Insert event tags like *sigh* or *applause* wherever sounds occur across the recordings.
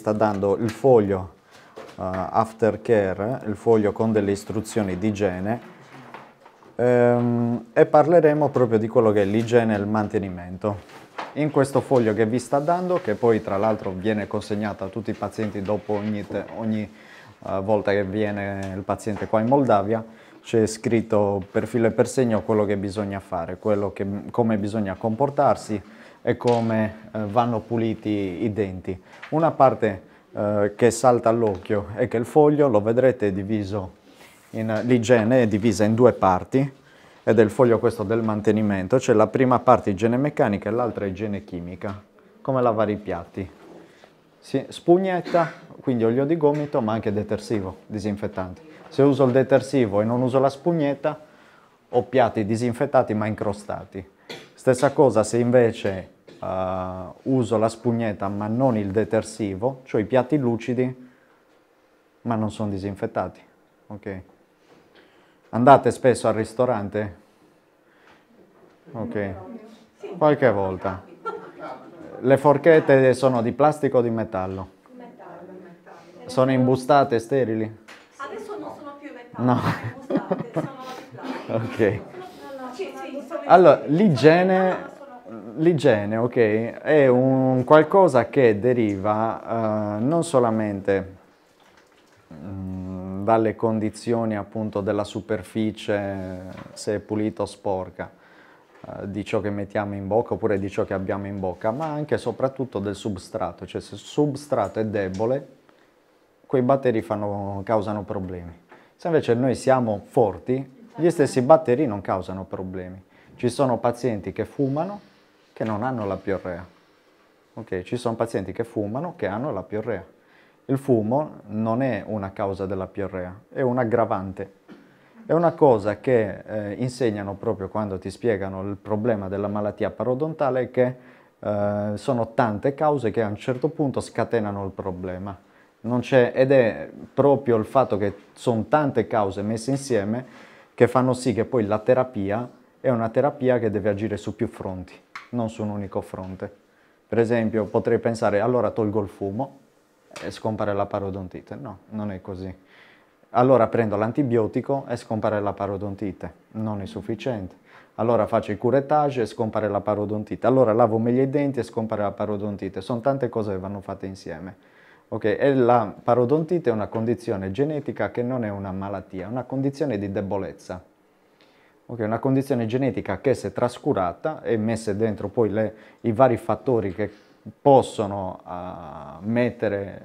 sta dando il foglio uh, aftercare, il foglio con delle istruzioni di igiene ehm, e parleremo proprio di quello che è l'igiene e il mantenimento. In questo foglio che vi sta dando, che poi tra l'altro viene consegnato a tutti i pazienti dopo ogni, ogni uh, volta che viene il paziente qua in Moldavia, c'è scritto per filo e per segno quello che bisogna fare, che, come bisogna comportarsi, e come eh, vanno puliti i denti. Una parte eh, che salta all'occhio è che il foglio, lo vedrete, è diviso in, eh, l'igiene è divisa in due parti ed è il foglio questo del mantenimento, c'è cioè la prima parte igiene meccanica e l'altra igiene chimica, come lavare i piatti. Si, spugnetta, quindi olio di gomito, ma anche detersivo, disinfettante. Se uso il detersivo e non uso la spugnetta, ho piatti disinfettati ma incrostati. Stessa cosa se invece uh, uso la spugnetta ma non il detersivo, cioè i piatti lucidi ma non sono disinfettati. Okay. Andate spesso al ristorante? Ok. Qualche volta. Le forchette sono di plastica o di metallo? Metallo. Sono imbustate, sterili? Adesso non sono più metallo, sono imbustate, sono *laughs* di plastica. Ok. Allora, l'igiene l'igiene, ok, è un qualcosa che deriva eh, non solamente mm, dalle condizioni appunto della superficie, se è pulita o sporca, eh, di ciò che mettiamo in bocca oppure di ciò che abbiamo in bocca, ma anche e soprattutto del substrato, cioè se il substrato è debole, quei batteri fanno, causano problemi. Se invece noi siamo forti, gli stessi batteri non causano problemi. Ci sono pazienti che fumano che non hanno la piorrea. Ok, Ci sono pazienti che fumano che hanno la piorrea. Il fumo non è una causa della piorrea, è un aggravante. È una cosa che eh, insegnano proprio quando ti spiegano il problema della malattia parodontale che eh, sono tante cause che a un certo punto scatenano il problema ed è proprio il fatto che sono tante cause messe insieme che fanno sì che poi la terapia è una terapia che deve agire su più fronti, non su un unico fronte. Per esempio potrei pensare allora tolgo il fumo e scompare la parodontite. No, non è così. Allora prendo l'antibiotico e scompare la parodontite. Non è sufficiente. Allora faccio il curettage e scompare la parodontite. Allora lavo meglio i denti e scompare la parodontite. Sono tante cose che vanno fatte insieme. Ok, e la parodontite è una condizione genetica che non è una malattia, è una condizione di debolezza Okay, una condizione genetica che se trascurata e messe dentro poi le, i vari fattori che possono uh, mettere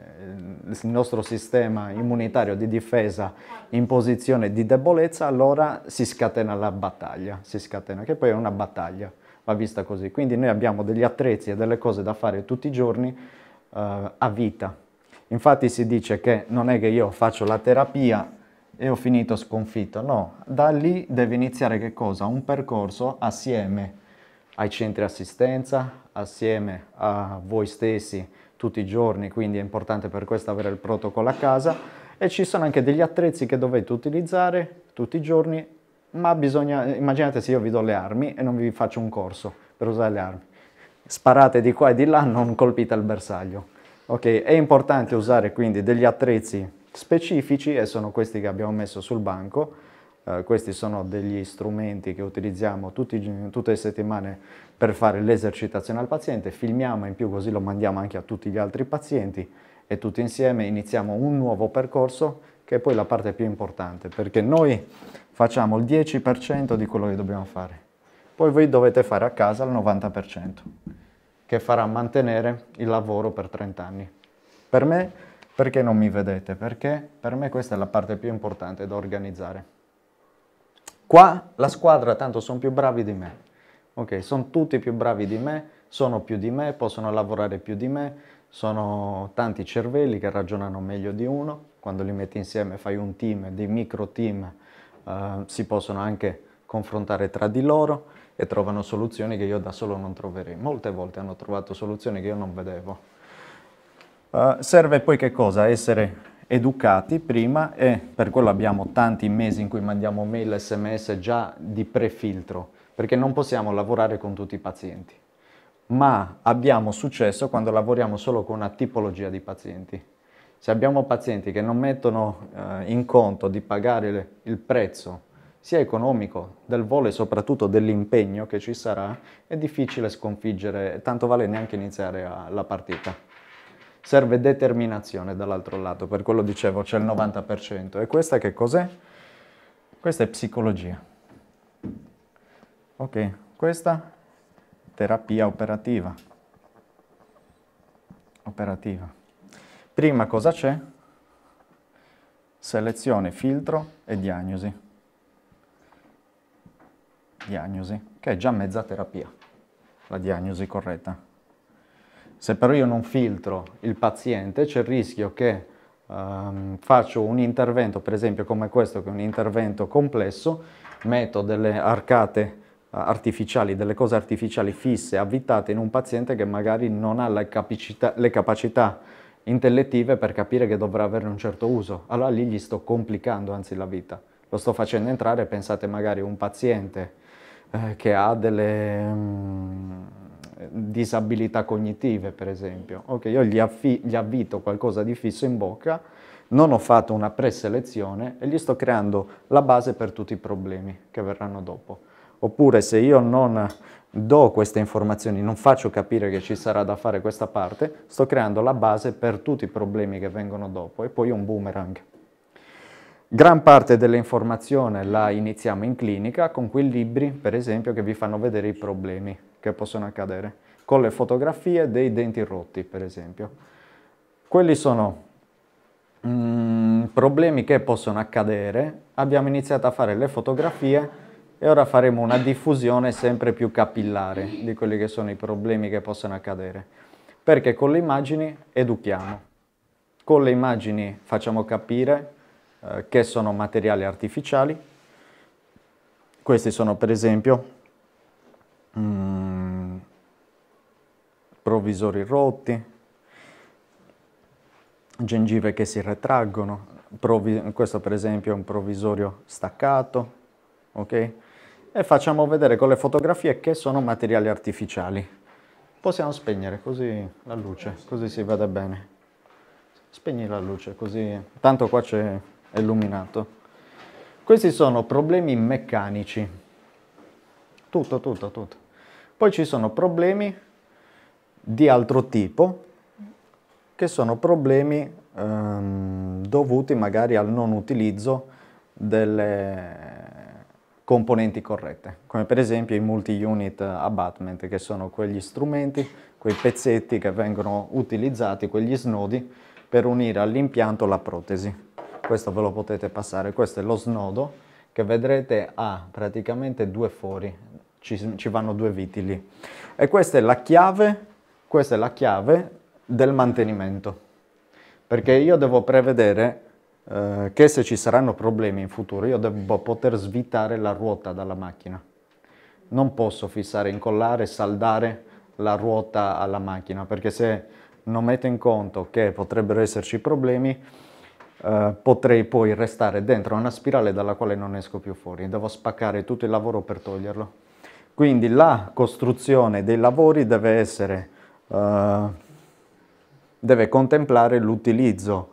eh, il nostro sistema immunitario di difesa in posizione di debolezza, allora si scatena la battaglia, si scatena, che poi è una battaglia, va vista così. Quindi noi abbiamo degli attrezzi e delle cose da fare tutti i giorni uh, a vita. Infatti si dice che non è che io faccio la terapia e ho finito sconfitto. No, da lì deve iniziare che cosa? Un percorso assieme ai centri assistenza, assieme a voi stessi tutti i giorni, quindi è importante per questo avere il protocollo a casa e ci sono anche degli attrezzi che dovete utilizzare tutti i giorni, ma bisogna, immaginate se io vi do le armi e non vi faccio un corso per usare le armi. Sparate di qua e di là, non colpite il bersaglio. Ok, è importante usare quindi degli attrezzi specifici e sono questi che abbiamo messo sul banco. Uh, questi sono degli strumenti che utilizziamo tutti, tutte le settimane per fare l'esercitazione al paziente, filmiamo in più così lo mandiamo anche a tutti gli altri pazienti e tutti insieme iniziamo un nuovo percorso che è poi la parte più importante perché noi facciamo il 10% di quello che dobbiamo fare, poi voi dovete fare a casa il 90% che farà mantenere il lavoro per 30 anni. Per me perché non mi vedete? Perché per me questa è la parte più importante da organizzare. Qua la squadra tanto sono più bravi di me. Ok, sono tutti più bravi di me, sono più di me, possono lavorare più di me, sono tanti cervelli che ragionano meglio di uno. Quando li metti insieme fai un team, dei micro team, eh, si possono anche confrontare tra di loro e trovano soluzioni che io da solo non troverei. Molte volte hanno trovato soluzioni che io non vedevo. Eh, serve poi che cosa? Essere educati prima e per quello abbiamo tanti mesi in cui mandiamo mail, sms già di prefiltro, perché non possiamo lavorare con tutti i pazienti. Ma abbiamo successo quando lavoriamo solo con una tipologia di pazienti. Se abbiamo pazienti che non mettono eh, in conto di pagare le, il prezzo sia economico del volo e soprattutto dell'impegno che ci sarà, è difficile sconfiggere, tanto vale neanche iniziare a, la partita serve determinazione dall'altro lato, per quello dicevo c'è il 90%. E questa che cos'è? Questa è psicologia. Ok, questa terapia operativa. Operativa. Prima cosa c'è? Selezione, filtro e diagnosi. Diagnosi, che è già mezza terapia, la diagnosi corretta. Se però io non filtro il paziente c'è il rischio che ehm, faccio un intervento, per esempio come questo che è un intervento complesso, metto delle arcate eh, artificiali, delle cose artificiali fisse, avvitate in un paziente che magari non ha le capacità, le capacità intellettive per capire che dovrà avere un certo uso. Allora lì gli sto complicando anzi la vita. Lo sto facendo entrare, pensate magari un paziente eh, che ha delle... Mm, disabilità cognitive, per esempio. Okay, io gli, affi- gli avvito qualcosa di fisso in bocca, non ho fatto una preselezione e gli sto creando la base per tutti i problemi che verranno dopo. Oppure se io non do queste informazioni, non faccio capire che ci sarà da fare questa parte, sto creando la base per tutti i problemi che vengono dopo e poi un boomerang. Gran parte dell'informazione la iniziamo in clinica con quei libri, per esempio, che vi fanno vedere i problemi che possono accadere, con le fotografie dei denti rotti per esempio. Quelli sono mm, problemi che possono accadere, abbiamo iniziato a fare le fotografie e ora faremo una diffusione sempre più capillare di quelli che sono i problemi che possono accadere, perché con le immagini educhiamo con le immagini facciamo capire eh, che sono materiali artificiali. Questi sono per esempio mm, provvisori rotti, gengive che si retraggono, Provi questo per esempio è un provvisorio staccato, ok? E facciamo vedere con le fotografie che sono materiali artificiali. Possiamo spegnere così la luce, così si vede bene. Spegni la luce così, tanto qua c'è illuminato. Questi sono problemi meccanici. Tutto, tutto, tutto. Poi ci sono problemi di altro tipo che sono problemi ehm, dovuti magari al non utilizzo delle componenti corrette, come per esempio i multi-unit abutment, che sono quegli strumenti, quei pezzetti che vengono utilizzati, quegli snodi, per unire all'impianto la protesi. Questo ve lo potete passare, questo è lo snodo che vedrete ha praticamente due fori, ci, ci vanno due vitili. E questa è la chiave questa è la chiave del mantenimento, perché io devo prevedere eh, che se ci saranno problemi in futuro io devo poter svitare la ruota dalla macchina. Non posso fissare, incollare, saldare la ruota alla macchina, perché se non metto in conto che potrebbero esserci problemi, eh, potrei poi restare dentro una spirale dalla quale non esco più fuori, devo spaccare tutto il lavoro per toglierlo. Quindi la costruzione dei lavori deve essere eh, deve contemplare l'utilizzo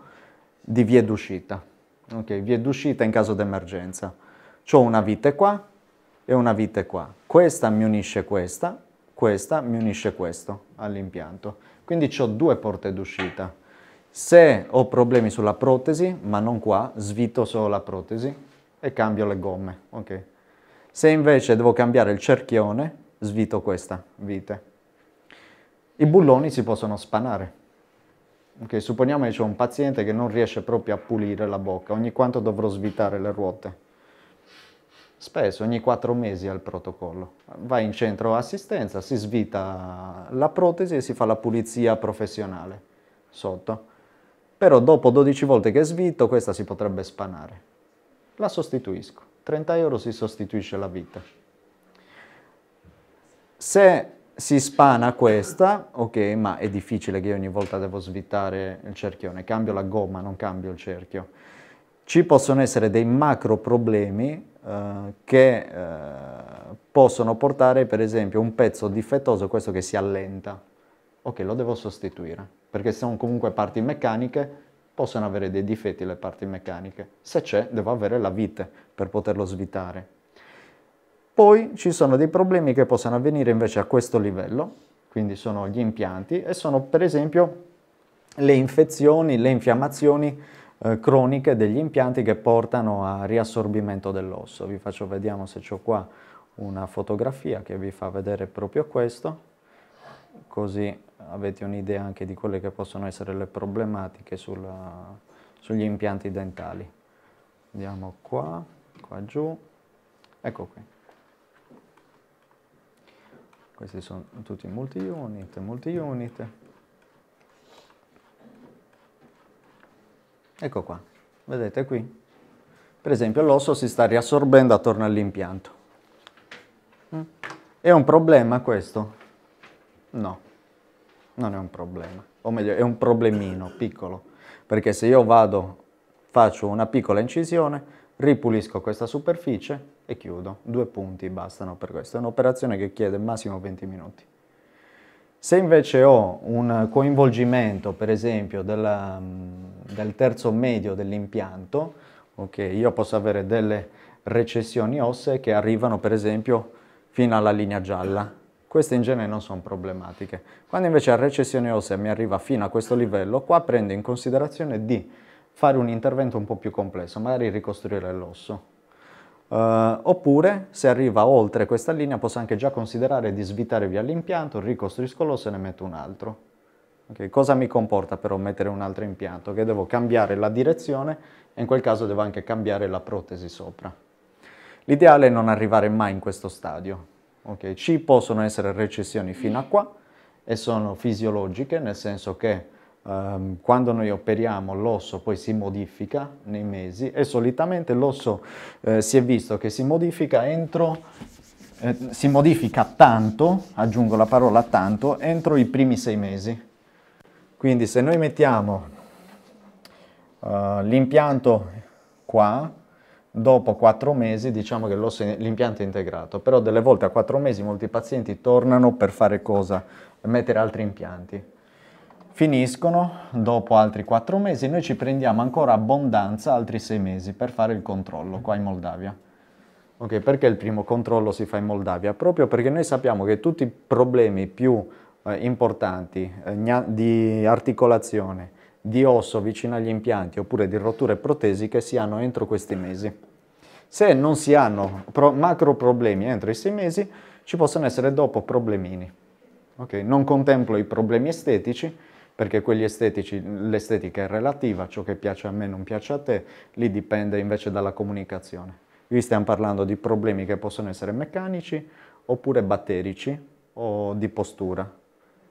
di vie d'uscita, ok? Vie d'uscita in caso d'emergenza. C'ho una vite qua e una vite qua. Questa mi unisce questa, questa mi unisce questo all'impianto. Quindi ho due porte d'uscita. Se ho problemi sulla protesi, ma non qua, svito solo la protesi e cambio le gomme, ok? Se invece devo cambiare il cerchione, svito questa vite. I bulloni si possono spanare. Okay, supponiamo che c'è un paziente che non riesce proprio a pulire la bocca, ogni quanto dovrò svitare le ruote. Spesso, ogni quattro mesi al protocollo. Va in centro assistenza, si svita la protesi e si fa la pulizia professionale sotto. Però dopo 12 volte che svito, questa si potrebbe spanare. La sostituisco. 30 euro si sostituisce la vita. Se si spana questa, ok, ma è difficile che io ogni volta devo svitare il cerchione, cambio la gomma, non cambio il cerchio. Ci possono essere dei macro problemi eh, che eh, possono portare per esempio un pezzo difettoso, questo che si allenta, ok, lo devo sostituire, perché sono comunque parti meccaniche, possono avere dei difetti le parti meccaniche, se c'è devo avere la vite per poterlo svitare, poi ci sono dei problemi che possono avvenire invece a questo livello, quindi sono gli impianti e sono per esempio le infezioni, le infiammazioni eh, croniche degli impianti che portano a riassorbimento dell'osso. Vi faccio vedere se ho qua una fotografia che vi fa vedere proprio questo, così avete un'idea anche di quelle che possono essere le problematiche sulla, sugli impianti dentali. Andiamo qua, qua giù, ecco qui questi sono tutti multi-unit, multi-unit. Ecco qua, vedete qui. Per esempio l'osso si sta riassorbendo attorno all'impianto. Mm? È un problema questo? No, non è un problema. O meglio, è un problemino piccolo. Perché se io vado, faccio una piccola incisione, ripulisco questa superficie e chiudo. Due punti bastano per questo. È un'operazione che chiede massimo 20 minuti. Se invece ho un coinvolgimento, per esempio, della, mm, del terzo medio dell'impianto, okay, io posso avere delle recessioni ossee che arrivano, per esempio, fino alla linea gialla. Queste in genere non sono problematiche. Quando invece la recessione ossea mi arriva fino a questo livello, qua prendo in considerazione di fare un intervento un po' più complesso, magari ricostruire l'osso. Uh, oppure se arriva oltre questa linea posso anche già considerare di svitare via l'impianto, ricostruisco l'osso e ne metto un altro. Okay, cosa mi comporta però mettere un altro impianto? Che devo cambiare la direzione e in quel caso devo anche cambiare la protesi sopra. L'ideale è non arrivare mai in questo stadio. Okay, ci possono essere recessioni fino a qua e sono fisiologiche, nel senso che um, quando noi operiamo l'osso poi si modifica nei mesi e solitamente l'osso eh, si è visto che si modifica entro eh, si modifica tanto, aggiungo la parola tanto, entro i primi sei mesi. Quindi se noi mettiamo uh, l'impianto qua, dopo quattro mesi diciamo che l'impianto è integrato, però delle volte a quattro mesi molti pazienti tornano per fare cosa? Mettere altri impianti finiscono dopo altri 4 mesi noi ci prendiamo ancora abbondanza altri 6 mesi per fare il controllo qua in Moldavia. Ok, perché il primo controllo si fa in Moldavia? Proprio perché noi sappiamo che tutti i problemi più eh, importanti eh, di articolazione, di osso vicino agli impianti oppure di rotture protesiche si hanno entro questi mesi. Se non si hanno pro macro problemi entro i 6 mesi, ci possono essere dopo problemini. Okay? Non contemplo i problemi estetici, perché quegli estetici, l'estetica è relativa, ciò che piace a me non piace a te, lì dipende invece dalla comunicazione. Qui stiamo parlando di problemi che possono essere meccanici oppure batterici o di postura,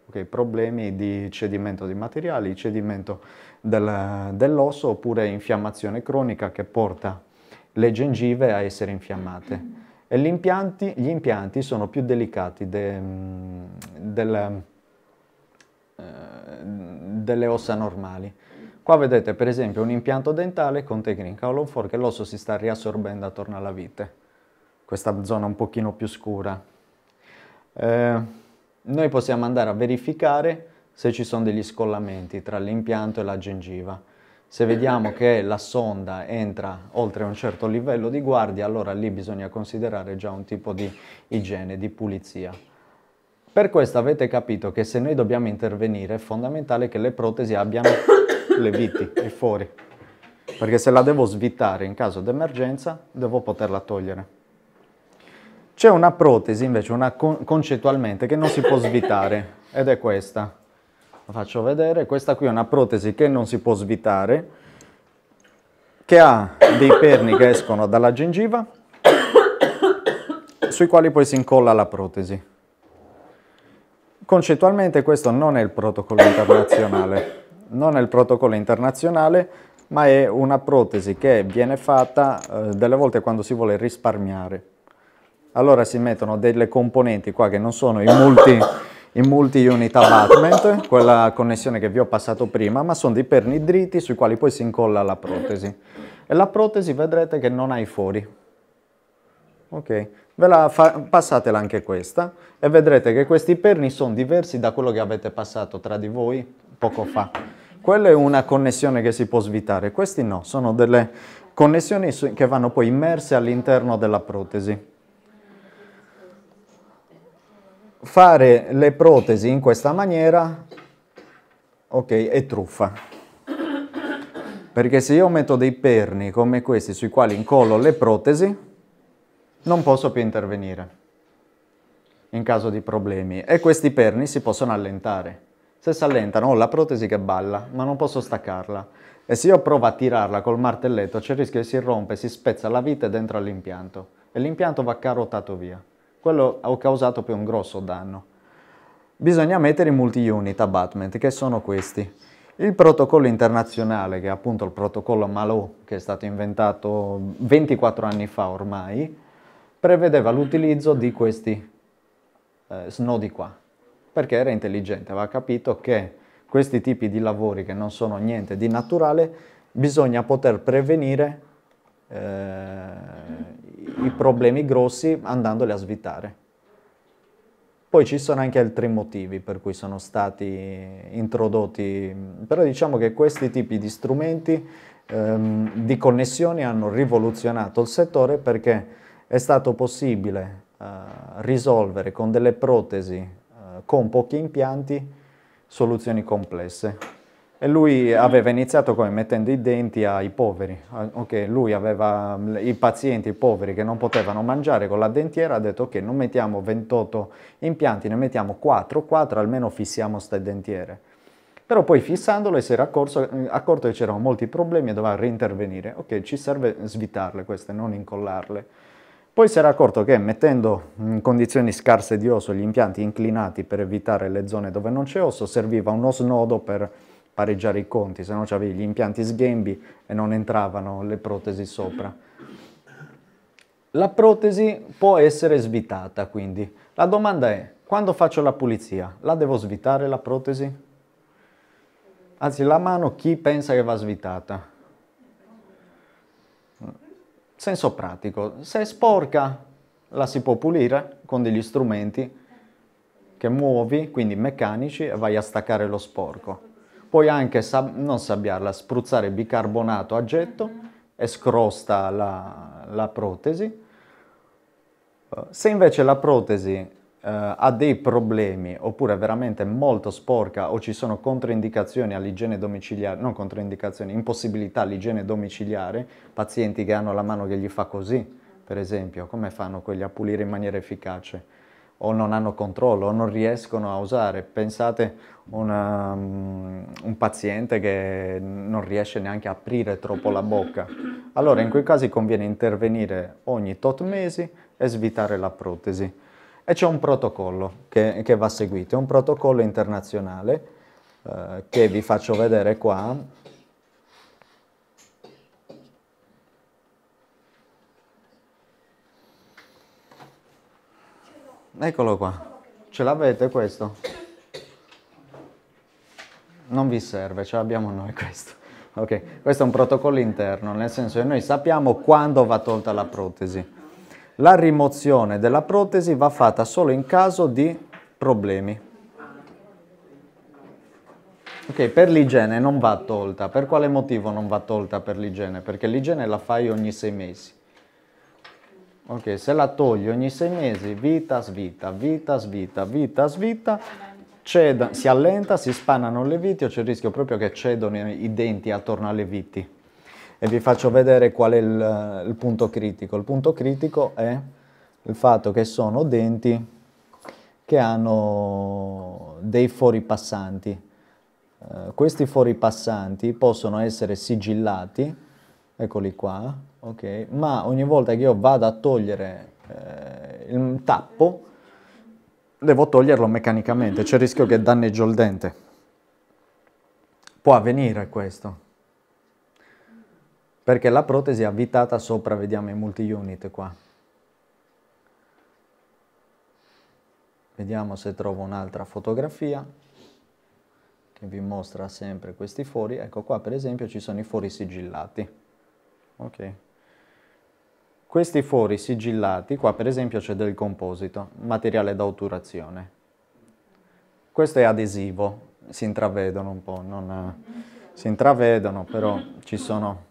okay? problemi di cedimento di materiali, cedimento del, dell'osso oppure infiammazione cronica che porta le gengive a essere infiammate. E gli impianti, gli impianti sono più delicati de, mm, del eh, delle ossa normali. Qua vedete per esempio un impianto dentale con Tegrin Caolon 4 che l'osso si sta riassorbendo attorno alla vite, questa zona un pochino più scura. Eh, noi possiamo andare a verificare se ci sono degli scollamenti tra l'impianto e la gengiva. Se vediamo che la sonda entra oltre un certo livello di guardia, allora lì bisogna considerare già un tipo di igiene, di pulizia. Per questo avete capito che se noi dobbiamo intervenire è fondamentale che le protesi abbiano le viti e fuori, perché se la devo svitare in caso d'emergenza devo poterla togliere. C'è una protesi invece, una con concettualmente, che non si può svitare ed è questa. La faccio vedere, questa qui è una protesi che non si può svitare, che ha dei perni che escono dalla gengiva, sui quali poi si incolla la protesi. Concettualmente questo non è il protocollo internazionale, non è il protocollo internazionale, ma è una protesi che viene fatta eh, delle volte quando si vuole risparmiare. Allora si mettono delle componenti qua che non sono i multi, i multi unit abutment, quella connessione che vi ho passato prima, ma sono dei perni dritti sui quali poi si incolla la protesi. E la protesi vedrete che non ha i fori. Ok, Ve la fa- passatela anche questa e vedrete che questi perni sono diversi da quello che avete passato tra di voi poco fa. Quella è una connessione che si può svitare, questi no, sono delle connessioni che vanno poi immerse all'interno della protesi. Fare le protesi in questa maniera, ok, è truffa. Perché se io metto dei perni come questi sui quali incollo le protesi, non posso più intervenire in caso di problemi e questi perni si possono allentare. Se si allentano ho la protesi che balla, ma non posso staccarla. E se io provo a tirarla col martelletto c'è il rischio che si rompe, si spezza la vite dentro all'impianto e l'impianto va carotato via. Quello ha causato più un grosso danno. Bisogna mettere i multi-unit abutment, che sono questi. Il protocollo internazionale, che è appunto il protocollo Malo, che è stato inventato 24 anni fa ormai, prevedeva l'utilizzo di questi eh, snodi qua, perché era intelligente, aveva capito che questi tipi di lavori che non sono niente di naturale bisogna poter prevenire eh, i problemi grossi andandoli a svitare. Poi ci sono anche altri motivi per cui sono stati introdotti, però diciamo che questi tipi di strumenti ehm, di connessioni hanno rivoluzionato il settore perché è stato possibile eh, risolvere con delle protesi, eh, con pochi impianti, soluzioni complesse. E lui aveva iniziato come mettendo i denti ai poveri, ah, okay, lui aveva mm, i pazienti, i poveri che non potevano mangiare con la dentiera, ha detto ok non mettiamo 28 impianti, ne mettiamo 4, 4 almeno fissiamo queste dentiere. Però poi fissandole si era accorso, mm, accorto che c'erano molti problemi e doveva reintervenire, ok ci serve svitarle queste, non incollarle. Poi si era accorto che mettendo in condizioni scarse di osso gli impianti inclinati per evitare le zone dove non c'è osso, serviva uno snodo per pareggiare i conti, se no avevi gli impianti sghembi e non entravano le protesi sopra. La protesi può essere svitata quindi. La domanda è, quando faccio la pulizia, la devo svitare la protesi? Anzi, la mano chi pensa che va svitata? Senso pratico, se è sporca la si può pulire con degli strumenti che muovi, quindi meccanici, e vai a staccare lo sporco. Puoi anche, non sabbiarla, spruzzare bicarbonato a getto e scrosta la, la protesi. Eh, se invece la protesi eh, ha dei problemi oppure è veramente molto sporca o ci sono controindicazioni all'igiene domiciliare, non controindicazioni, impossibilità all'igiene domiciliare, pazienti che hanno la mano che gli fa così, per esempio, come fanno quelli a pulire in maniera efficace? o non hanno controllo o non riescono a usare. Pensate una, um, ehm, un paziente che non riesce neanche a aprire troppo la bocca. Allora in quei casi conviene intervenire ogni tot mesi e svitare la protesi e c'è un protocollo che, che, va seguito, è un protocollo internazionale eh, che vi faccio vedere qua. Eccolo qua, ce l'avete questo? Non vi serve, ce l'abbiamo noi questo. Okay. questo è un protocollo interno, nel senso che noi sappiamo quando va tolta la protesi. La rimozione della protesi va fatta solo in caso di problemi. Ok, per l'igiene non va tolta. Per quale motivo non va tolta per l'igiene? Perché l'igiene la fai ogni sei mesi. Ok, se la togli ogni sei mesi, vita, svita, vita, svita, vita, svita, ceda, si allenta, si spannano le viti o c'è il rischio proprio che cedono i denti attorno alle viti e vi faccio vedere qual è il, il, punto critico. Il punto critico è il fatto che sono denti che hanno dei fori passanti. Uh, questi fori passanti possono essere sigillati, eccoli qua, ok? Ma ogni volta che io vado a togliere eh, il tappo, devo toglierlo meccanicamente, c'è il rischio che danneggio il dente. Può avvenire questo perché la protesi è avvitata sopra, vediamo i multi-unit qua. Vediamo se trovo un'altra fotografia che vi mostra sempre questi fori. Ecco qua per esempio ci sono i fori sigillati. Ok. Questi fori sigillati, qua per esempio c'è del composito, materiale da otturazione. Questo è adesivo, si intravedono un po', non, eh, si intravedono però ci sono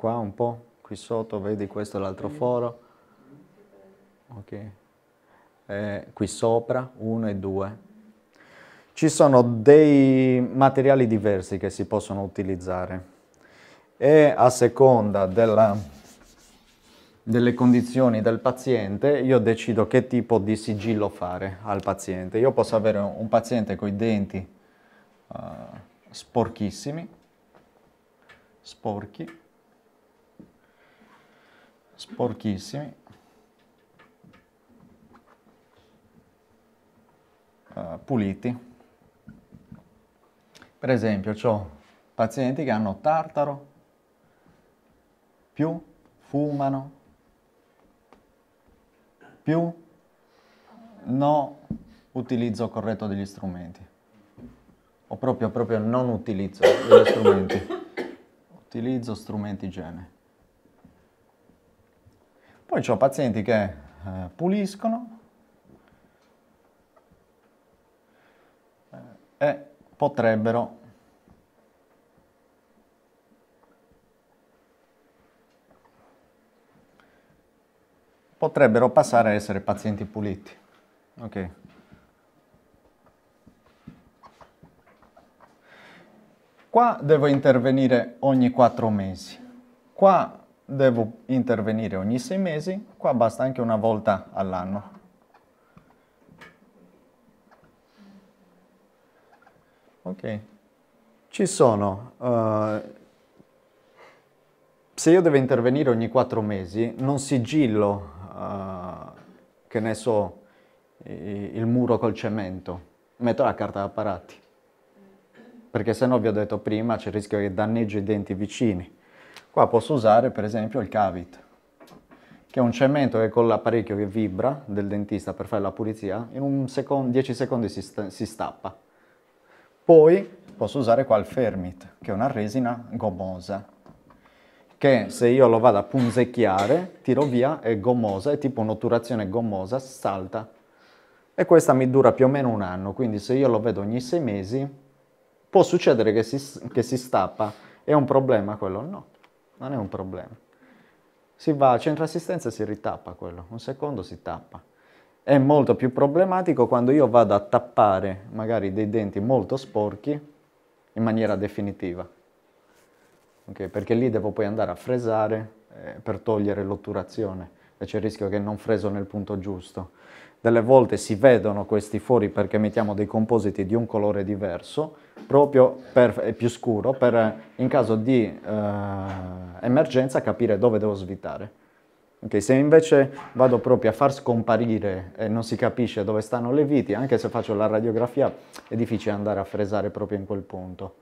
qua un po', qui sotto, vedi questo è l'altro foro, ok, eh, qui sopra, 1 e 2. Ci sono dei materiali diversi che si possono utilizzare e a seconda della, delle condizioni del paziente io decido che tipo di sigillo fare al paziente. Io posso avere un paziente con i denti uh, sporchissimi, sporchi, sporchissimi. Uh, puliti. Per esempio, ho pazienti che hanno tartaro, più fumano, più no utilizzo corretto degli strumenti. O proprio, proprio non utilizzo degli strumenti. Utilizzo strumenti igiene. Poi ho pazienti che eh, puliscono eh, e potrebbero potrebbero passare a essere pazienti puliti. Ok. Qua devo intervenire ogni quattro mesi. Qua devo intervenire ogni sei mesi, qua basta anche una volta all'anno. Ok, ci sono, uh, se io devo intervenire ogni quattro mesi, non sigillo, uh, che ne so, il muro col cemento, metto la carta apparati, perché se no vi ho detto prima c'è il rischio che danneggio i denti vicini. Qua posso usare per esempio il Cavit, che è un cemento che con l'apparecchio che vibra del dentista per fare la pulizia, in 10 secondi si, sta si stappa. Poi posso usare qua il Fermit, che è una resina gomosa, che se io lo vado a punzecchiare, tiro via, è gomosa, è tipo un'otturazione gomosa, salta. E questa mi dura più o meno un anno, quindi se io lo vedo ogni sei mesi, può succedere che si, che si stappa. È un problema quello? No non è un problema. Si va al centro assistenza e si ritappa quello, un secondo si tappa. È molto più problematico quando io vado a tappare magari dei denti molto sporchi in maniera definitiva. Okay, perché lì devo poi andare a fresare eh, per togliere l'otturazione e c'è il rischio che non freso nel punto giusto delle volte si vedono questi fori perché mettiamo dei compositi di un colore diverso, proprio per, è più scuro, per in caso di eh, emergenza capire dove devo svitare. Okay, se invece vado proprio a far scomparire e non si capisce dove stanno le viti, anche se faccio la radiografia è difficile andare a fresare proprio in quel punto.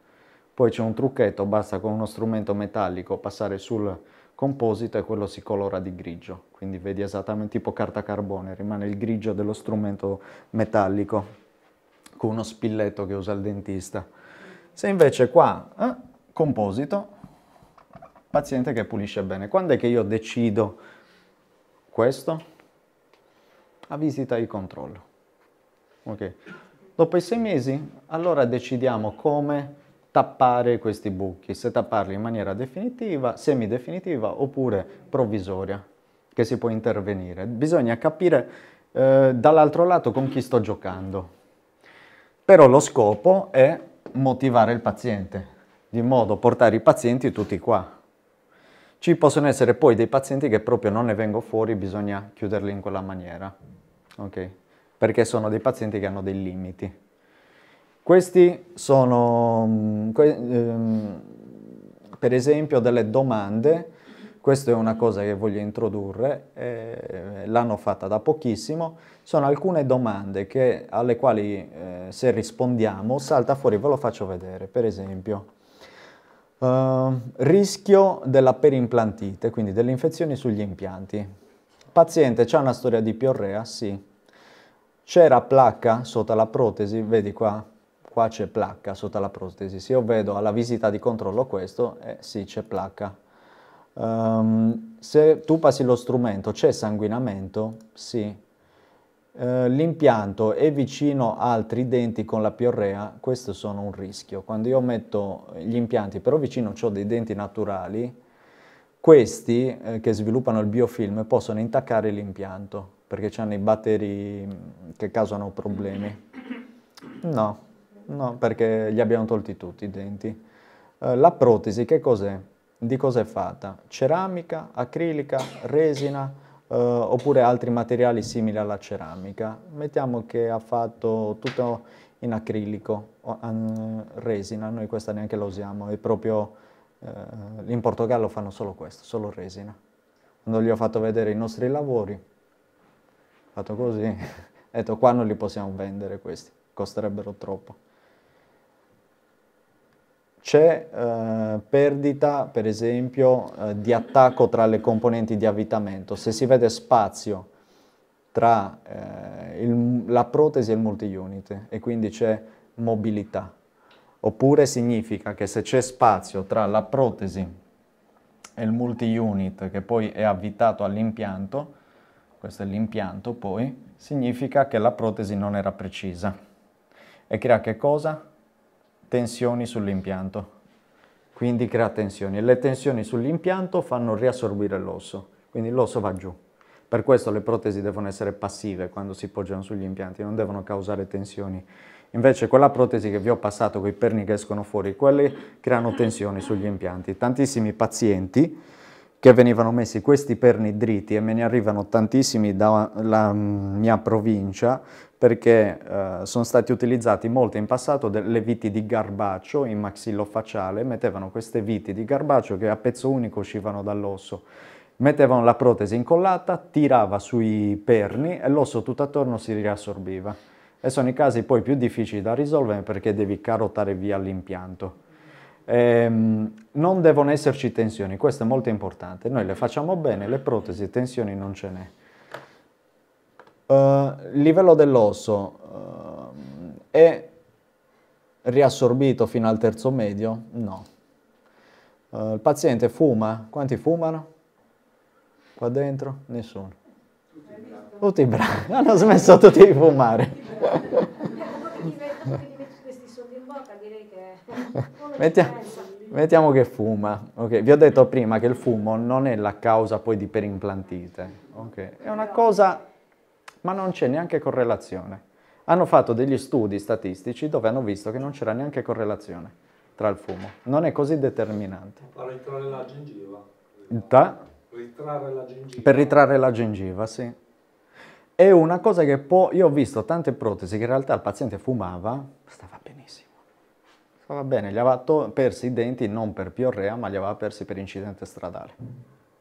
Poi c'è un trucchetto, basta con uno strumento metallico passare sul, composito e quello si colora di grigio, quindi vedi esattamente tipo carta carbone, rimane il grigio dello strumento metallico con uno spilletto che usa il dentista. Se invece qua, eh, composito, paziente che pulisce bene. Quando è che io decido questo? A visita di controllo. Ok. Dopo i sei mesi, allora decidiamo come tappare questi buchi, se tapparli in maniera definitiva, semidefinitiva oppure provvisoria, che si può intervenire. Bisogna capire eh, dall'altro lato con chi sto giocando. Però lo scopo è motivare il paziente, di modo portare i pazienti tutti qua. Ci possono essere poi dei pazienti che proprio non ne vengono fuori, bisogna chiuderli in quella maniera, okay? perché sono dei pazienti che hanno dei limiti. Questi sono, mm, ehm, per esempio, delle domande, questa è una cosa che voglio introdurre, eh, l'hanno fatta da pochissimo, sono alcune domande che, alle quali eh, se rispondiamo salta fuori, ve lo faccio vedere, per esempio, eh, rischio della perimplantite, quindi delle infezioni sugli impianti. Paziente, c'è una storia di piorrea? Sì. C'era placca sotto la protesi, vedi qua, qua c'è placca sotto la protesi, se io vedo alla visita di controllo questo, eh, sì c'è placca. Um, se tu passi lo strumento c'è sanguinamento? Sì. Uh, L'impianto è vicino a altri denti con la piorrea, questo sono un rischio. Quando io metto gli impianti, però vicino ho dei denti naturali, questi eh, che sviluppano il biofilm possono intaccare l'impianto perché hanno i batteri mm, che causano problemi. No, No, perché gli abbiamo tolti tutti i denti. Eh, la protesi che cos'è? Di cosa è fatta? Ceramica, acrilica, resina eh, oppure altri materiali simili alla ceramica. Mettiamo che ha fatto tutto in acrilico, resina, noi questa neanche la usiamo, è proprio eh, in Portogallo fanno solo questo, solo resina. Quando gli ho fatto vedere i nostri lavori, ho fatto così, *laughs* ho detto qua non li possiamo vendere questi, costerebbero troppo. C'è eh, perdita, per esempio, eh, di attacco tra le componenti di avvitamento. Se si vede spazio tra eh, il, la protesi e il multi-unit e quindi c'è mobilità. Oppure significa che se c'è spazio tra la protesi e il multi-unit che poi è avvitato all'impianto, questo è l'impianto poi, significa che la protesi non era precisa. E crea che cosa? tensioni sull'impianto, quindi crea tensioni e le tensioni sull'impianto fanno riassorbire l'osso, quindi l'osso va giù. Per questo le protesi devono essere passive quando si poggiano sugli impianti, non devono causare tensioni. Invece quella protesi che vi ho passato, con i perni che escono fuori, quelle creano tensioni sugli impianti. Tantissimi pazienti che venivano messi questi perni dritti e me ne arrivano tantissimi dalla mia provincia perché eh, sono stati utilizzati molto in passato delle viti di garbaccio in maxillofacciale, mettevano queste viti di garbaccio che a pezzo unico uscivano dall'osso, mettevano la protesi incollata, tirava sui perni e l'osso tutto attorno si riassorbiva. E sono i casi poi più difficili da risolvere perché devi carottare via l'impianto. Ehm, non devono esserci tensioni, questo è molto importante. Noi le facciamo bene, le protesi, tensioni non ce n'è. Uh, livello dell'osso uh, è riassorbito fino al terzo medio? No. Uh, il paziente fuma? Quanti fumano? Qua dentro? Nessuno. Tutti bravi. *laughs* Hanno smesso tutti di fumare. *laughs* Mettia, mettiamo che fuma. Okay. Vi ho detto prima che il fumo non è la causa poi di perimplantite. Okay. È una cosa, ma non c'è neanche correlazione. Hanno fatto degli studi statistici dove hanno visto che non c'era neanche correlazione tra il fumo. Non è così determinante. Per ritrarre la gengiva. Da? Ritrarre la gengiva. Per ritrarre la gengiva, sì. È una cosa che può... Io ho visto tante protesi che in realtà il paziente fumava, stava Va bene, li aveva persi i denti non per piorrea, ma li aveva persi per incidente stradale.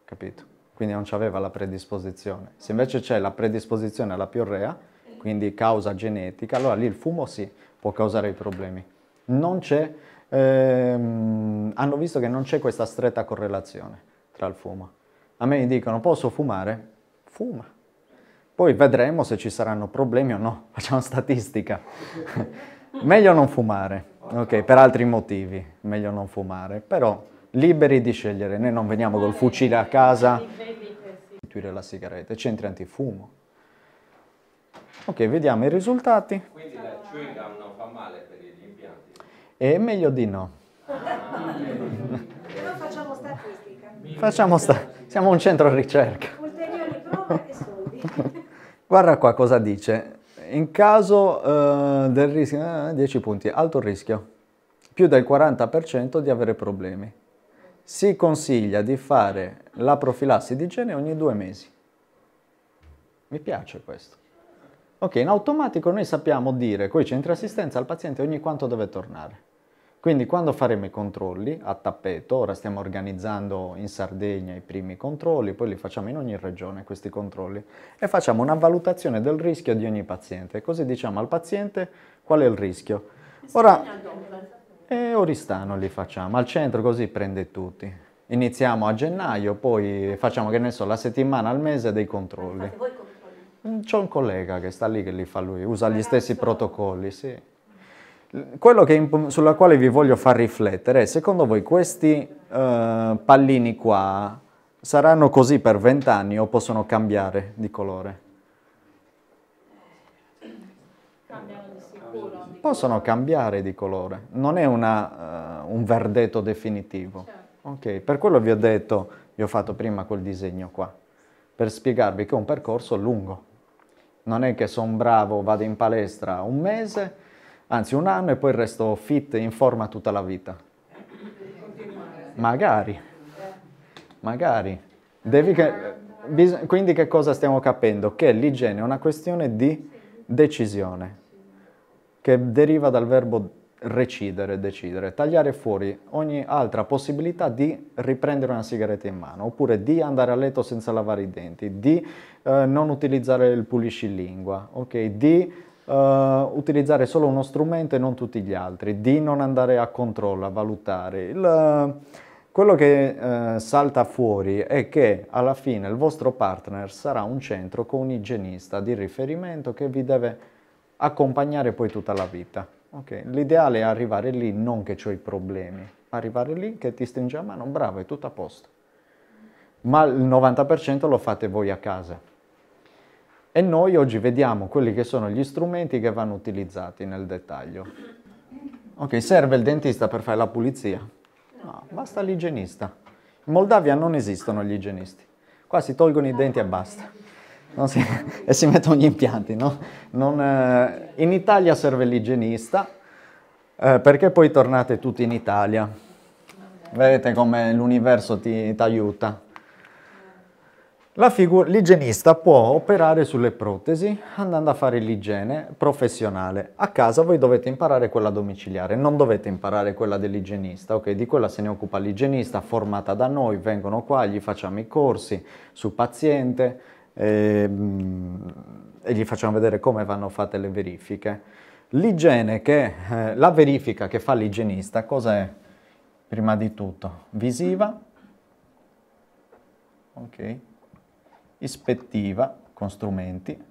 Capito? Quindi non c'aveva la predisposizione. Se invece c'è la predisposizione alla piorrea, quindi causa genetica, allora lì il fumo sì, può causare i problemi. Non c'è, ehm, hanno visto che non c'è questa stretta correlazione tra il fumo. A me mi dicono posso fumare? Fuma. Poi vedremo se ci saranno problemi o no, *laughs* facciamo statistica. Meglio non fumare, ok, per altri motivi, meglio non fumare, però liberi di scegliere, noi non veniamo col fucile a casa, sostituire la sigaretta, centri antifumo. Ok, vediamo i risultati. Quindi la chewing gum non fa male per gli impianti? E meglio di no. Però facciamo statistica. Facciamo sta- siamo un centro ricerca. Ulteriori prove e soldi. Guarda qua cosa dice in caso eh, del rischio, eh, 10 punti, alto rischio, più del 40% di avere problemi. Si consiglia di fare la profilassi di igiene ogni due mesi. Mi piace questo. Ok, in automatico noi sappiamo dire coi centri assistenza al paziente ogni quanto deve tornare. Quindi quando faremo i controlli a tappeto, ora stiamo organizzando in Sardegna i primi controlli, poi li facciamo in ogni regione questi controlli e facciamo una valutazione del rischio di ogni paziente, così diciamo al paziente qual è il rischio. Ora, e eh, Oristano li facciamo, al centro così prende tutti. Iniziamo a gennaio, poi facciamo che ne so, la settimana al mese dei controlli. C'è mm, un collega che sta lì che li fa lui, usa gli stessi protocolli, sì. Quello che, sulla quale vi voglio far riflettere è, secondo voi questi uh, pallini qua saranno così per vent'anni o possono cambiare di colore? Possono cambiare di colore, non è una, uh, un verdetto definitivo. Certo. per quello vi ho detto, vi ho fatto prima quel disegno qua, per spiegarvi che è un percorso lungo. Non è che sono bravo, vado in palestra un mese anzi un anno e poi resto fit e in forma tutta la vita. Magari, magari. Che, bis, quindi che cosa stiamo capendo? Che l'igiene è una questione di decisione, che deriva dal verbo recidere, decidere, tagliare fuori ogni altra possibilità di riprendere una sigaretta in mano, oppure di andare a letto senza lavare i denti, di eh, non utilizzare il pulisci lingua, ok? Di uh, utilizzare solo uno strumento e non tutti gli altri, di non andare a controllo, a valutare. Il, eh, quello che eh, salta fuori è che alla fine il vostro partner sarà un centro con un igienista di riferimento che vi deve accompagnare poi tutta la vita. Okay. L'ideale è arrivare lì non che ho i problemi, arrivare lì che ti stringe la mano, bravo, è tutto a posto. Ma il 90% lo fate voi a casa e noi oggi vediamo quelli che sono gli strumenti che vanno utilizzati nel dettaglio. Ok, serve il dentista per fare la pulizia? No, basta l'igienista. In Moldavia non esistono gli igienisti. Qua si tolgono i denti e basta. Si, *laughs* e si mettono gli impianti, no? non, eh, in Italia serve l'igienista, eh, perché poi tornate tutti in Italia. Vedete come l'universo ti aiuta l'igienista può operare sulle protesi andando a fare l'igiene professionale. A casa voi dovete imparare quella domiciliare, non dovete imparare quella dell'igienista, ok? Di quella se ne occupa l'igienista formata da noi, vengono qua, gli facciamo i corsi sul paziente e, ehm, e gli facciamo vedere come vanno fatte le verifiche. L'igiene che, eh, la verifica che fa l'igienista, cosa è? Prima di tutto, visiva, ok? ispettiva con strumenti,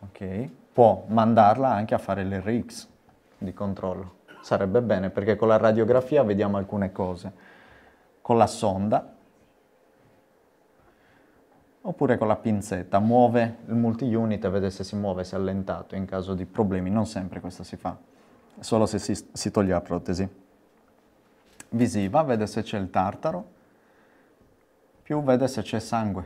ok, può mandarla anche a fare l'RX di controllo. Sarebbe bene perché con la radiografia vediamo alcune cose. Con la sonda oppure con la pinzetta, muove il multi-unit e vede se si muove, se è allentato in caso di problemi. Non sempre questo si fa, solo se si, si toglie la protesi. Visiva, vede se c'è il tartaro più vede se c'è sangue.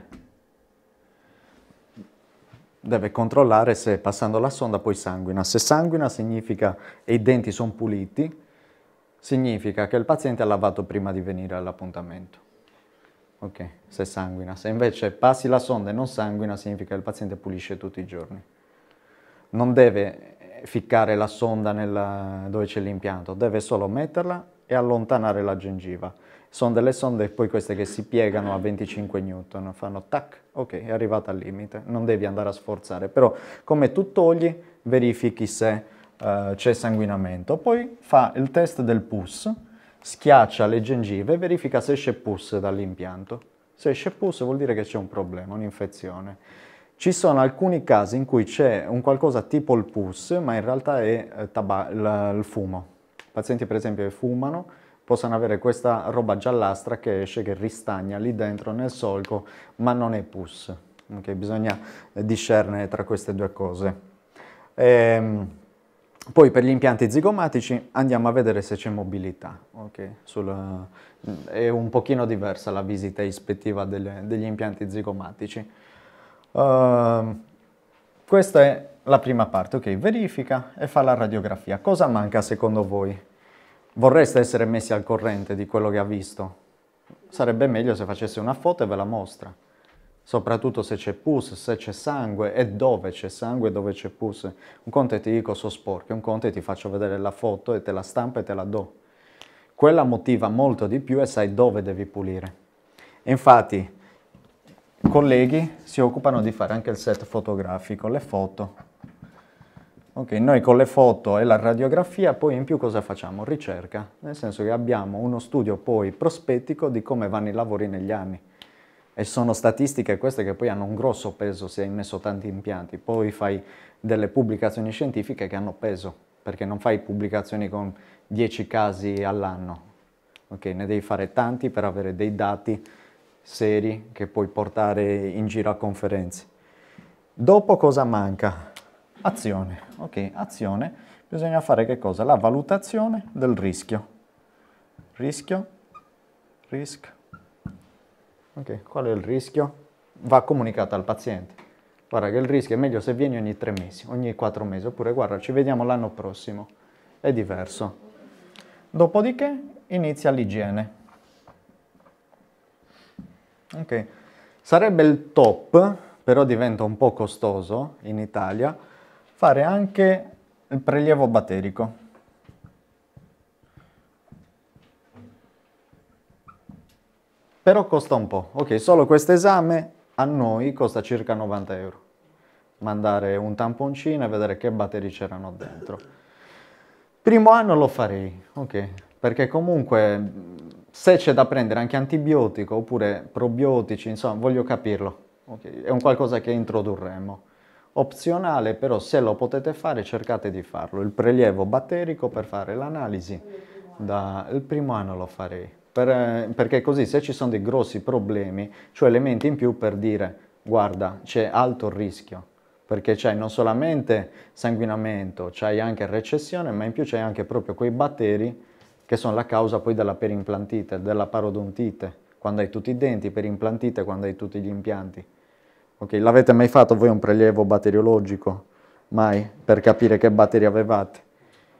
Deve controllare se passando la sonda poi sanguina. Se sanguina significa e i denti sono puliti, significa che il paziente ha lavato prima di venire all'appuntamento. Ok, se sanguina. Se invece passi la sonda e non sanguina, significa che il paziente pulisce tutti i giorni. Non deve ficcare la sonda nella, dove c'è l'impianto, deve solo metterla e allontanare la gengiva sono delle sonde poi queste che si piegano a 25 newton, fanno tac, ok, è arrivata al limite, non devi andare a sforzare, però come tu togli verifichi se uh, c'è sanguinamento, poi fa il test del pus, schiaccia le gengive e verifica se esce pus dall'impianto. Se esce pus vuol dire che c'è un problema, un'infezione. Ci sono alcuni casi in cui c'è un qualcosa tipo il pus, ma in realtà è eh, il fumo. I pazienti per esempio fumano possano avere questa roba giallastra che esce, che ristagna lì dentro nel solco, ma non è pus. Okay, bisogna eh, discernere tra queste due cose. Ehm, poi per gli impianti zigomatici andiamo a vedere se c'è mobilità. Okay? Sul, mm, è un pochino diversa la visita ispettiva delle, degli impianti zigomatici. Ehm, questa è la prima parte, ok? Verifica e fa la radiografia. Cosa manca secondo voi? Vorreste essere messi al corrente di quello che ha visto? Sarebbe meglio se facesse una foto e ve la mostra, soprattutto se c'è pus, se c'è sangue e dove c'è sangue e dove c'è pus. Un conto è ti dico so sporco, un conto è ti faccio vedere la foto e te la stampo e te la do. Quella motiva molto di più e sai dove devi pulire. E infatti colleghi si occupano di fare anche il set fotografico, le foto Ok, noi con le foto e la radiografia poi in più cosa facciamo? Ricerca, nel senso che abbiamo uno studio poi prospettico di come vanno i lavori negli anni e sono statistiche queste che poi hanno un grosso peso se hai messo tanti impianti, poi fai delle pubblicazioni scientifiche che hanno peso, perché non fai pubblicazioni con 10 casi all'anno, ok? Ne devi fare tanti per avere dei dati seri che puoi portare in giro a conferenze. Dopo cosa manca? Azione, ok, azione, bisogna fare che cosa? La valutazione del rischio. Rischio, risk. Ok, qual è il rischio? Va comunicato al paziente. Guarda che il rischio è meglio se vieni ogni tre mesi, ogni quattro mesi, oppure guarda ci vediamo l'anno prossimo, è diverso. Dopodiché inizia l'igiene. Ok, sarebbe il top, però diventa un po' costoso in Italia, fare anche il prelievo batterico. Però costa un po'. Ok, solo questo esame a noi costa circa 90 euro. Mandare un tamponcino e vedere che batteri c'erano dentro. Primo anno lo farei, ok, perché comunque se c'è da prendere anche antibiotico oppure probiotici, insomma, voglio capirlo. Okay. È un qualcosa che introdurremo opzionale, però se lo potete fare cercate di farlo. Il prelievo batterico per fare l'analisi, dal primo anno lo farei. Per, eh, perché così se ci sono dei grossi problemi, cioè elementi in più per dire guarda c'è alto rischio, perché c'hai non solamente sanguinamento, c'hai anche recessione, ma in più c'hai anche proprio quei batteri che sono la causa poi della perimplantite, della parodontite, quando hai tutti i denti, perimplantite quando hai tutti gli impianti. Ok, l'avete mai fatto voi un prelievo batteriologico? Mai, per capire che batteri avevate.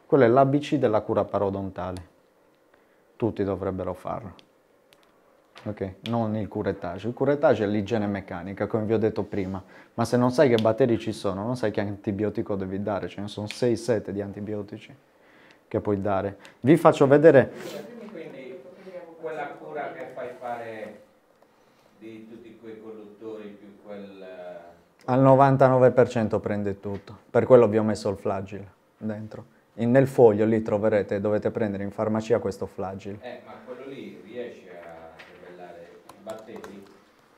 Quello è l'ABC della cura parodontale. Tutti dovrebbero farlo. Ok, non il curettaggio. Il curettaggio è l'igiene meccanica, come vi ho detto prima. Ma se non sai che batteri ci sono, non sai che antibiotico devi dare. Ce ne sono 6-7 di antibiotici che puoi dare. Vi faccio vedere... Quindi, quella cura che fai fare di tutti quei conduttori più quel... Eh, Al 99% prende tutto, per quello vi ho messo il flagil dentro. In, nel foglio lì troverete, dovete prendere in farmacia questo flagil. Eh, ma quello lì riesce a ribellare i batteri,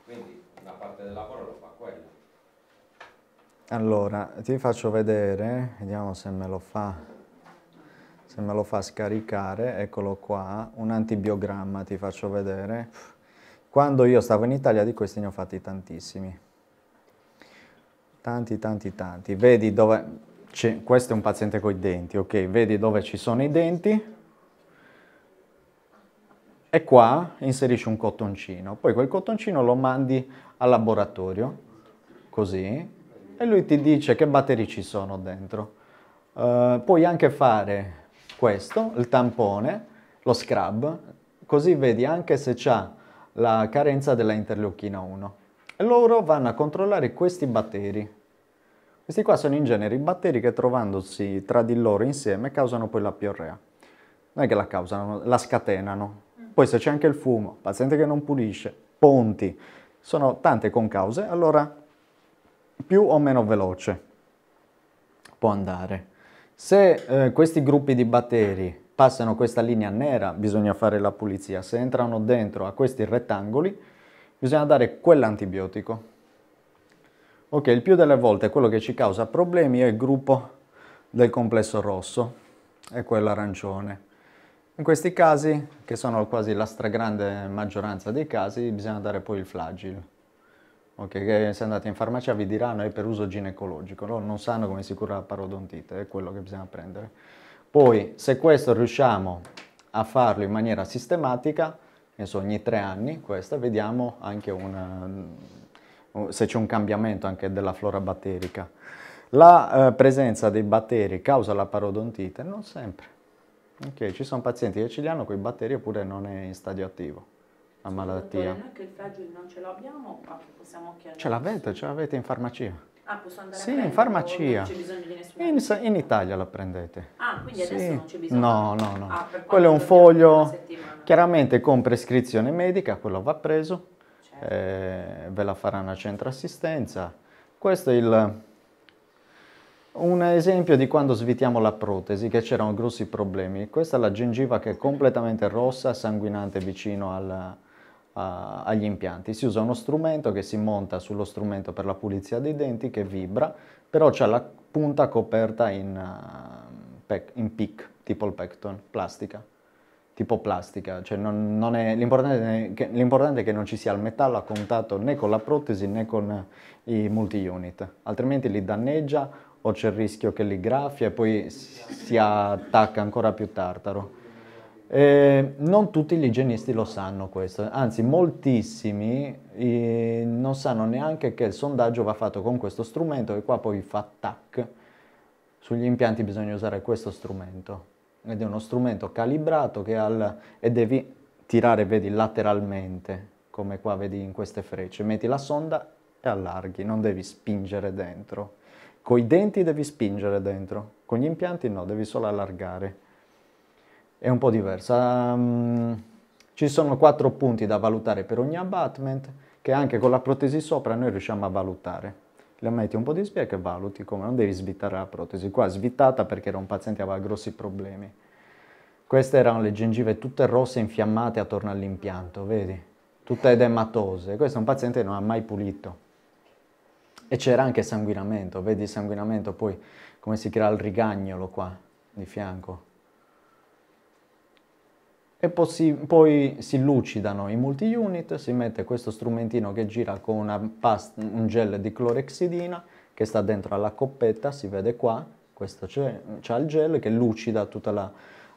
quindi una parte del lavoro lo fa quello. Allora, ti faccio vedere, vediamo se me lo fa, se me lo fa scaricare, eccolo qua, un antibiogramma ti faccio vedere. Quando io stavo in Italia di questi ne ho fatti tantissimi tanti, tanti, tanti. Vedi dove, questo è un paziente con i denti, ok, vedi dove ci sono i denti e qua inserisci un cottoncino, poi quel cottoncino lo mandi al laboratorio, così, e lui ti dice che batteri ci sono dentro. Uh, puoi anche fare questo, il tampone, lo scrub, così vedi anche se c'è la carenza della interleuchina 1 loro vanno a controllare questi batteri. Questi qua sono in genere i batteri che trovandosi tra di loro insieme causano poi la piorrea. Non è che la causano, la scatenano. Mm. Poi se c'è anche il fumo, paziente che non pulisce, ponti, sono tante concause, allora più o meno veloce può andare. Se eh, questi gruppi di batteri passano questa linea nera bisogna fare la pulizia, se entrano dentro a questi rettangoli bisogna dare quell'antibiotico. Ok, il più delle volte quello che ci causa problemi è il gruppo del complesso rosso e quello arancione. In questi casi, che sono quasi la stragrande maggioranza dei casi, bisogna dare poi il flagil. Ok, che se andate in farmacia vi diranno è per uso ginecologico, loro non sanno come si cura la parodontite, è quello che bisogna prendere. Poi, se questo riusciamo a farlo in maniera sistematica, penso ogni tre anni questa, vediamo anche una, se c'è un cambiamento anche della flora batterica. La eh, presenza dei batteri causa la parodontite? Non sempre. Okay, ci sono pazienti che ce li hanno con i batteri oppure non è in stadio attivo la malattia. Dottore, noi che il fragile non ce l'abbiamo, ma possiamo chiedere? Ce l'avete, ce l'avete in farmacia. Ah, posso andare sì, a prendere? in farmacia. Non c'è bisogno di nessuno. In, in, Italia la prendete. Ah, quindi adesso non c'è bisogno? No, no, no. Ah, quello è un foglio, chiaramente con prescrizione medica, quello va preso, certo. eh, ve la faranno a centro assistenza. Questo è il, un esempio di quando svitiamo la protesi, che c'erano grossi problemi. Questa è la gengiva che è completamente rossa, sanguinante vicino al, a, agli impianti. Si usa uno strumento che si monta sullo strumento per la pulizia dei denti che vibra, però c'è la punta coperta in, uh, pec, in PIC, tipo il pecton, plastica tipo plastica, cioè non, non è, l'importante, è che, l'importante è che non ci sia il metallo a contatto né con la protesi né con i multi-unit, altrimenti li danneggia o c'è il rischio che li graffia e poi si attacca ancora più tartaro. Eh, non tutti gli igienisti lo sanno questo, anzi moltissimi eh, non sanno neanche che il sondaggio va fatto con questo strumento che qua poi fa tac, sugli impianti bisogna usare questo strumento ed è uno strumento calibrato che al, e devi tirare vedi lateralmente come qua vedi in queste frecce, metti la sonda e allarghi, non devi spingere dentro, con i denti devi spingere dentro, con gli impianti no, devi solo allargare è un po' diversa. Um, ci sono quattro punti da valutare per ogni abutment che anche con la protesi sopra noi riusciamo a valutare. Le metti un po' di spia che valuti come, non devi svitare la protesi. Qua è svitata perché era un paziente che aveva grossi problemi. Queste erano le gengive tutte rosse infiammate attorno all'impianto, vedi? Tutte edematose. Questo è un paziente che non ha mai pulito. E c'era anche sanguinamento, vedi il sanguinamento poi come si crea il rigagnolo qua di fianco e poi si, poi si lucidano i multi-unit, si mette questo strumentino che gira con pasta, un gel di clorexidina che sta dentro alla coppetta, si vede qua, questo c'è il gel che lucida tutta la,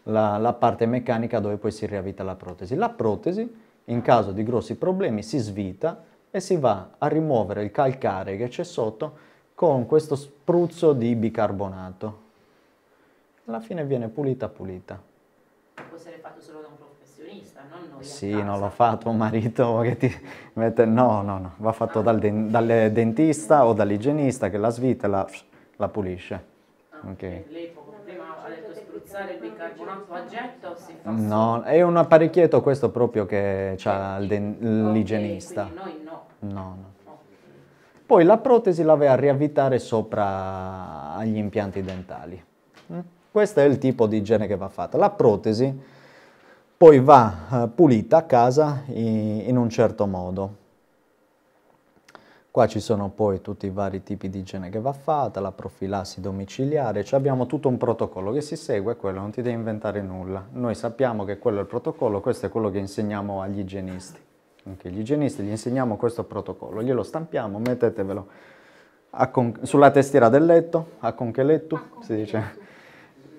la, la parte meccanica dove poi si riavvita la protesi. La protesi in caso di grossi problemi si svita e si va a rimuovere il calcare che c'è sotto con questo spruzzo di bicarbonato. Alla fine viene pulita pulita può essere fatto solo da un professionista, non noi. Sì, non lo fa tuo marito *laughs* che ti mette... No, no, no, va fatto ah. dal, de... dal, dentista o dall'igienista che la svita e la, la pulisce. Ah, okay. Lei poco prima ha detto spruzzare il bicarbonato a getto si fa No, è un apparecchietto questo proprio che ha den... l'igienista. Okay, noi no. No, no. Poi la protesi la vai a riavvitare sopra agli impianti dentali. Mm? Questo è il tipo di igiene che va fatta. La protesi poi va eh, pulita a casa in un certo modo. Qua ci sono poi tutti i vari tipi di igiene che va fatta, la profilassi domiciliare, cioè abbiamo tutto un protocollo che si segue, quello, non ti devi inventare nulla. Noi sappiamo che quello è il protocollo, questo è quello che insegniamo agli igienisti. Anche gli igienisti gli insegniamo questo protocollo, glielo stampiamo, mettetevelo sulla testiera del letto, a con che letto si dice,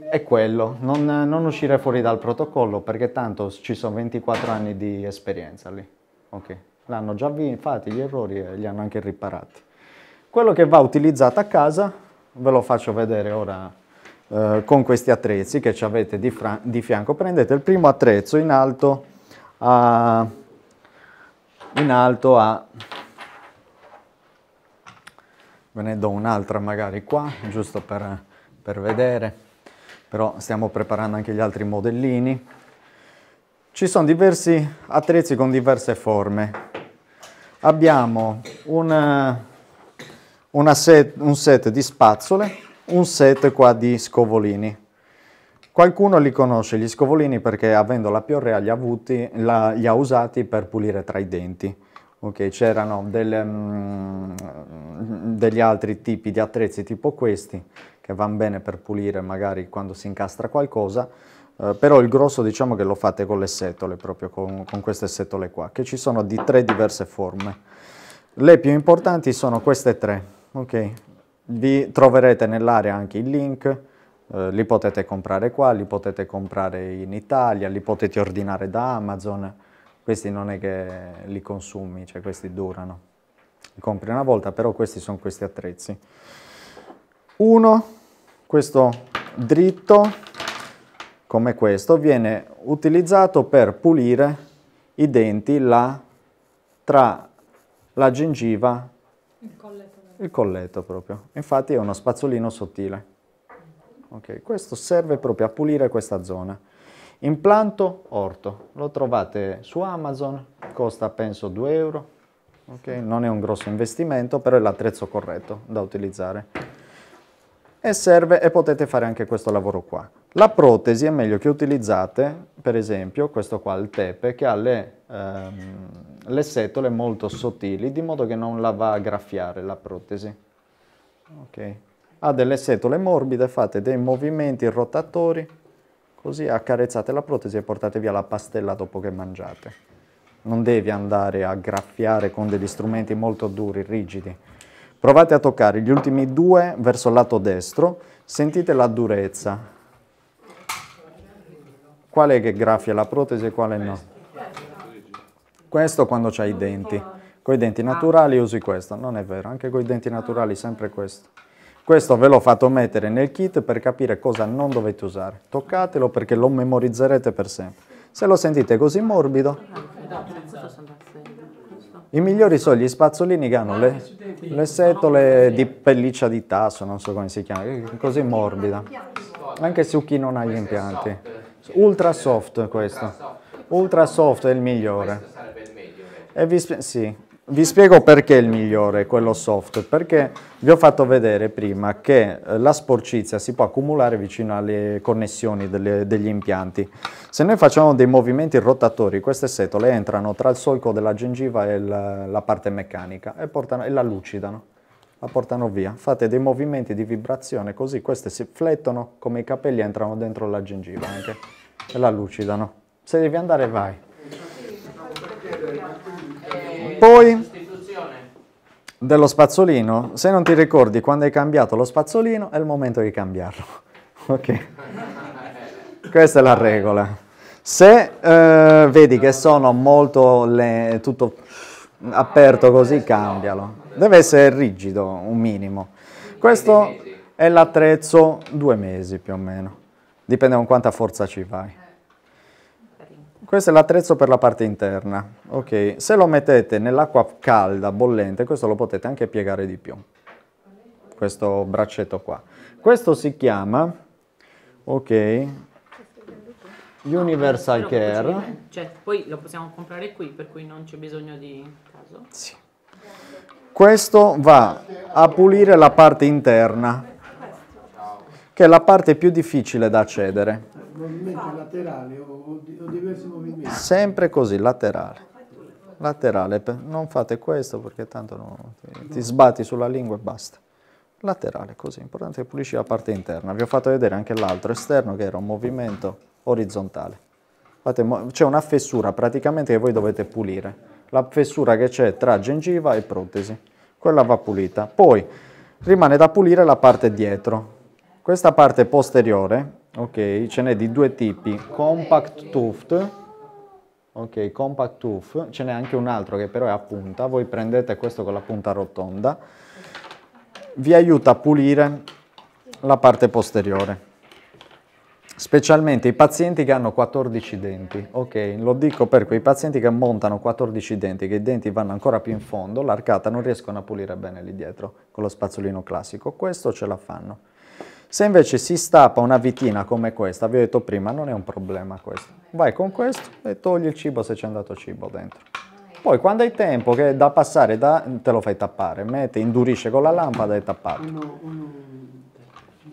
è quello, non, non, uscire fuori dal protocollo perché tanto ci sono 24 anni di esperienza lì. Okay. L'hanno già fatti gli errori e li hanno anche riparati. Quello che va utilizzato a casa ve lo faccio vedere ora eh, con questi attrezzi che ci avete di, di, fianco. Prendete il primo attrezzo in alto a, in alto a ve ne do un'altra magari qua giusto per, per vedere però stiamo preparando anche gli altri modellini. Ci sono diversi attrezzi con diverse forme. Abbiamo una, eh, una set, un set di spazzole, un set qua di scovolini. Qualcuno li conosce gli scovolini perché avendo la piorrea li ha, avuti, la, li ha usati per pulire tra i denti. Okay, c'erano mm, degli altri tipi di attrezzi tipo questi che vanno bene per pulire magari quando si incastra qualcosa, eh, però il grosso diciamo che lo fate con le setole, proprio con, con queste setole qua, che ci sono di tre diverse forme. Le più importanti sono queste tre, ok? Vi troverete nell'area anche il link, eh, li potete comprare qua, li potete comprare in Italia, li potete ordinare da Amazon, questi non è che li consumi, cioè questi durano. Li compri una volta, però questi sono questi attrezzi. Uno questo dritto, come questo, viene utilizzato per pulire i denti là, tra la gengiva il colletto. il colletto proprio. Infatti è uno spazzolino sottile. Okay, questo serve proprio a pulire questa zona. Implanto orto, lo trovate su Amazon, costa penso 2 euro, okay, non è un grosso investimento, però è l'attrezzo corretto da utilizzare e serve e potete fare anche questo lavoro qua. La protesi è meglio che utilizzate, per esempio, questo qua, il tepe, che ha le, ehm, le setole molto sottili, di modo che non la va a graffiare la protesi. Okay. Ha delle setole morbide, fate dei movimenti rotatori, così accarezzate la protesi e portate via la pastella dopo che mangiate. Non devi andare a graffiare con degli strumenti molto duri, rigidi, Provate a toccare gli ultimi due verso il lato destro, sentite la durezza. Qual è che graffia la protesi e quale no? Questo quando c'hai i denti. Con i denti naturali usi questo, non è vero, anche con i denti naturali sempre questo. Questo ve l'ho fatto mettere nel kit per capire cosa non dovete usare. Toccatelo perché lo memorizzerete per sempre. Se lo sentite così morbido... I migliori sono gli spazzolini che hanno ah, le, le setole ah, di pelliccia di tasso, non so come si chiama, eh, così morbida. Anche su chi non ha gli impianti. Ultra soft questo. Ultra soft è il migliore. E vi, sì, vi spiego perché il migliore è quello soft, perché vi ho fatto vedere prima che eh, la sporcizia si può accumulare vicino alle connessioni delle, degli impianti. Se noi facciamo dei movimenti rotatori, queste setole entrano tra il solco della gengiva e la, la parte meccanica e, portano, e la lucidano, la portano via. Fate dei movimenti di vibrazione così queste si flettono come i capelli entrano dentro la gengiva anche, e la lucidano. Se devi andare vai poi dello spazzolino, se non ti ricordi quando hai cambiato lo spazzolino è il momento di cambiarlo. *laughs* ok? *laughs* Questa è la regola. Se eh, vedi che sono molto le, tutto aperto così, cambialo. Deve essere rigido, un minimo. Questo è l'attrezzo due mesi più o meno. Dipende con quanta forza ci fai. Questo è l'attrezzo per la parte interna, ok? Se lo mettete nell'acqua calda, bollente, questo lo potete anche piegare di più, questo braccetto qua. Questo si chiama, ok, Universal no, Care. Cioè, poi lo possiamo comprare qui, per cui non c'è bisogno di caso. Sì. Questo va a pulire la parte interna, che è la parte più difficile da accedere movimento laterale o, o diversi movimenti? Sempre così, laterale. Laterale, non fate questo perché tanto no, ti, ti sbatti sulla lingua e basta. Laterale, così, importante che pulisci la parte interna. Vi ho fatto vedere anche l'altro esterno che era un movimento orizzontale. C'è una fessura praticamente che voi dovete pulire. La fessura che c'è tra gengiva e protesi. Quella va pulita. Poi rimane da pulire la parte dietro. Questa parte posteriore Ok, ce n'è di due tipi, compact tooth, ok, compact tooth, ce n'è anche un altro che però è a punta, voi prendete questo con la punta rotonda, vi aiuta a pulire la parte posteriore, specialmente i pazienti che hanno 14 denti, ok, lo dico per quei pazienti che montano 14 denti, che i denti vanno ancora più in fondo, l'arcata non riescono a pulire bene lì dietro con lo spazzolino classico, questo ce la fanno. Se invece si stappa una vitina come questa, vi ho detto prima, non è un problema questo. Vai con questo e togli il cibo se c'è andato cibo dentro. Poi quando hai tempo che è da passare, da, te lo fai tappare, mette, indurisce con la lampada e tappato. Uno,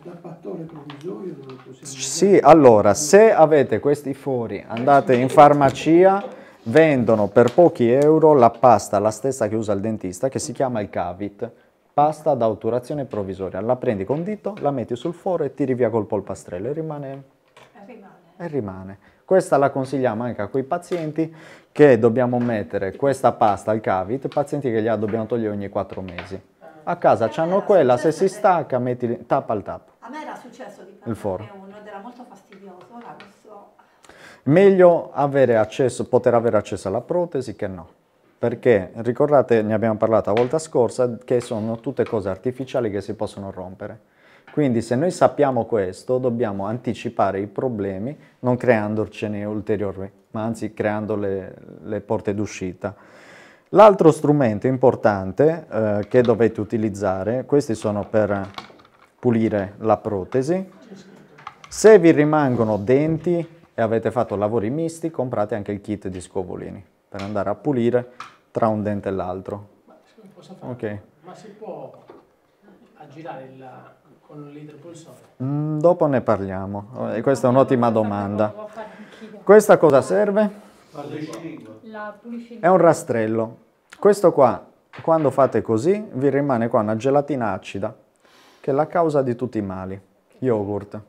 tappatore provvisorio Sì, allora, se avete questi fori andate in farmacia vendono per pochi euro la pasta, la stessa che usa il dentista, che si chiama il Cavit pasta ad otturazione provvisoria. La prendi con dito, la metti sul foro e tiri via col polpastrello e rimane... rimane. E rimane. Questa la consigliamo anche a quei pazienti che dobbiamo mettere questa pasta al cavit, pazienti che gliela dobbiamo togliere ogni 4 mesi. A casa hanno quella, se si stacca metti tappa al tappo. A me era successo di il foro. uno ed era molto fastidioso, ora non so. Meglio avere accesso, poter avere accesso alla protesi che no perché ricordate, ne abbiamo parlato la volta scorsa, che sono tutte cose artificiali che si possono rompere. Quindi se noi sappiamo questo, dobbiamo anticipare i problemi non creandocene ulteriori, ma anzi creando le, le porte d'uscita. L'altro strumento importante eh, che dovete utilizzare, questi sono per pulire la protesi. Se vi rimangono denti e avete fatto lavori misti, comprate anche il kit di scovolini per andare a pulire tra un dente e l'altro. Ma, okay. Ma si può aggirare il, con l'idropulsore? Mm, dopo ne parliamo, e questa è un'ottima domanda. Questa cosa serve? È un rastrello. Questo qua, quando fate così, vi rimane qua una gelatina acida, che è la causa di tutti i mali. Yogurt.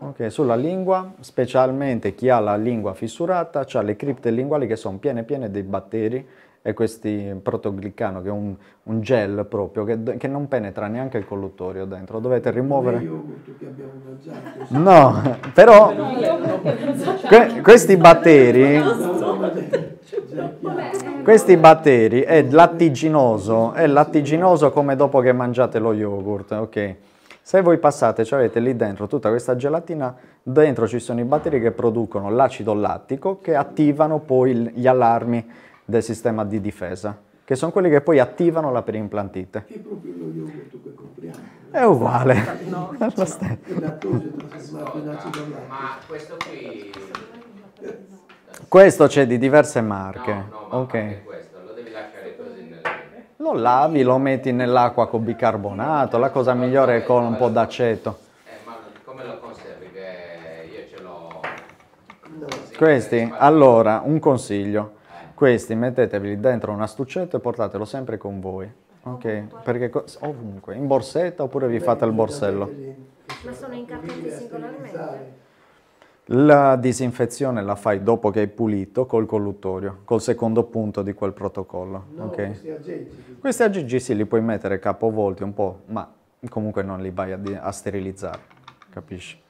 Ok, sulla lingua, specialmente chi ha la lingua fissurata, ha le cripte linguali che sono piene piene di batteri e questi protoglicano, che è un, un gel proprio, che, che, non penetra neanche il colluttorio dentro. Dovete rimuovere... *laughs* No, però que, questi batteri... Questi batteri è lattiginoso, è lattiginoso come dopo che mangiate lo yogurt, ok? Se voi passate, cioè avete lì dentro tutta questa gelatina, dentro ci sono i batteri che producono l'acido lattico che attivano poi gli allarmi del sistema di difesa, che sono quelli che poi attivano la perimplantite. È proprio lo yogurt che compriamo. È uguale. No, *laughs* è lo stesso. Ma questo qui... Questo c'è di diverse marche. No, no, ma okay. questo lo lavi, lo metti nell'acqua con bicarbonato, la cosa migliore è con un po' d'aceto. Questi, allora, un consiglio. Eh. Questi metteteveli dentro un astuccetto e portatelo sempre con voi. Ok? Perché ovunque, in borsetta oppure vi fate il borsello. Ma sono incartati singolarmente? La disinfezione la fai dopo che hai pulito col colluttorio, col secondo punto di quel protocollo. No, okay? Questi aggeggi. Questi aggeggi sì, li puoi mettere capovolti un po', ma comunque non li vai a, a sterilizzare, capisci?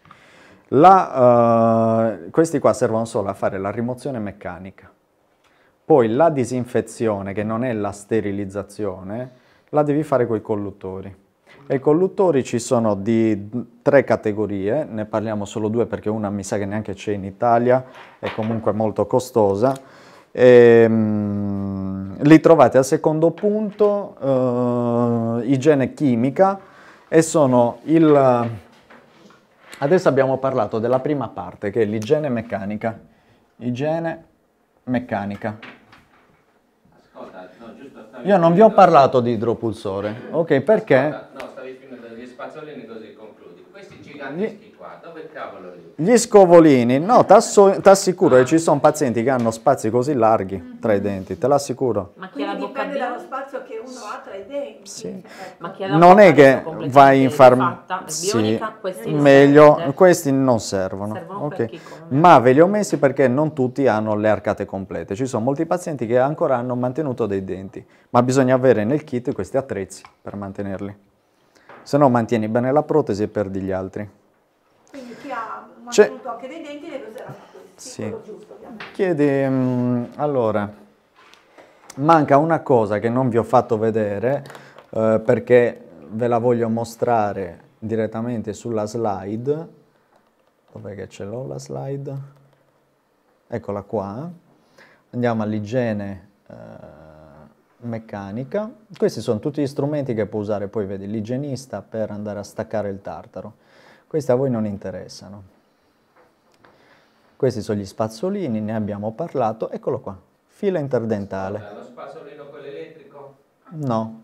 La, uh, questi qua servono solo a fare la rimozione meccanica. Poi la disinfezione, che non è la sterilizzazione, la devi fare con i colluttori. I colluttori ci sono di tre categorie, ne parliamo solo due perché una mi sa che neanche c'è in Italia, è comunque molto costosa. E, ehm, mh, li trovate al secondo punto, eh, igiene chimica, e sono il... Adesso abbiamo parlato della prima parte che è l'igiene meccanica. Igiene meccanica. Ascolta, no, Io non vi ho parlato di idropulsore, ok, perché? Ascolta spazzolini così concludi, questi giganteschi qua, dove cavolo li? Gli scovolini, no, t'assicuro ah. che ci sono pazienti che hanno spazi così larghi tra i denti, te l'assicuro. Ma che ha la bocca dipende dallo spazio che uno ha tra i denti. Sì. non è che vai in farmacia, sì. questi meglio, questi non servono. servono okay. Ma ve li ho messi perché non tutti hanno le arcate complete, ci sono molti pazienti che ancora hanno mantenuto dei denti, ma bisogna avere nel kit questi attrezzi per mantenerli se no mantieni bene la protesi e perdi gli altri. Quindi chi ha mantenuto anche dei denti deve usare sì. giusto ovviamente. Chiedi, mh, mm, allora, manca una cosa che non vi ho fatto vedere eh, perché ve la voglio mostrare direttamente sulla slide. Dov'è che ce l'ho la slide? Eccola qua. Andiamo all'igiene. Eh, meccanica. Questi sono tutti gli strumenti che può usare poi vedi, l'igienista per andare a staccare il tartaro. Questi a voi non interessano. Questi sono gli spazzolini, ne abbiamo parlato. Eccolo qua, fila interdentale. Lo spazzolino quello elettrico? No.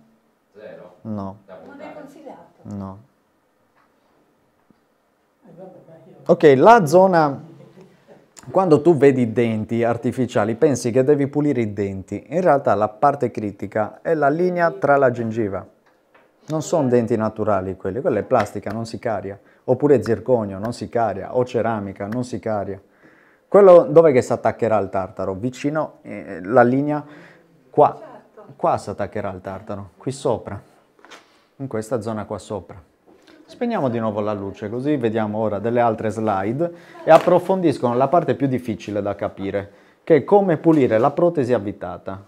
Zero? No. Non è consigliato? No. Eh, ok, la zona quando tu vedi i denti artificiali pensi che devi pulire i denti, in realtà la parte critica è la linea tra la gengiva. Non sono denti naturali quelli, quella è plastica, non si caria, oppure zirconio, non si caria, o ceramica, non si caria. Quello dove che si attaccherà il tartaro? Vicino eh, la linea qua, certo. qua si attaccherà il tartaro, qui sopra, in questa zona qua sopra. Spegniamo di nuovo la luce così vediamo ora delle altre slide e approfondiscono la parte più difficile da capire, che è come pulire la protesi avvitata.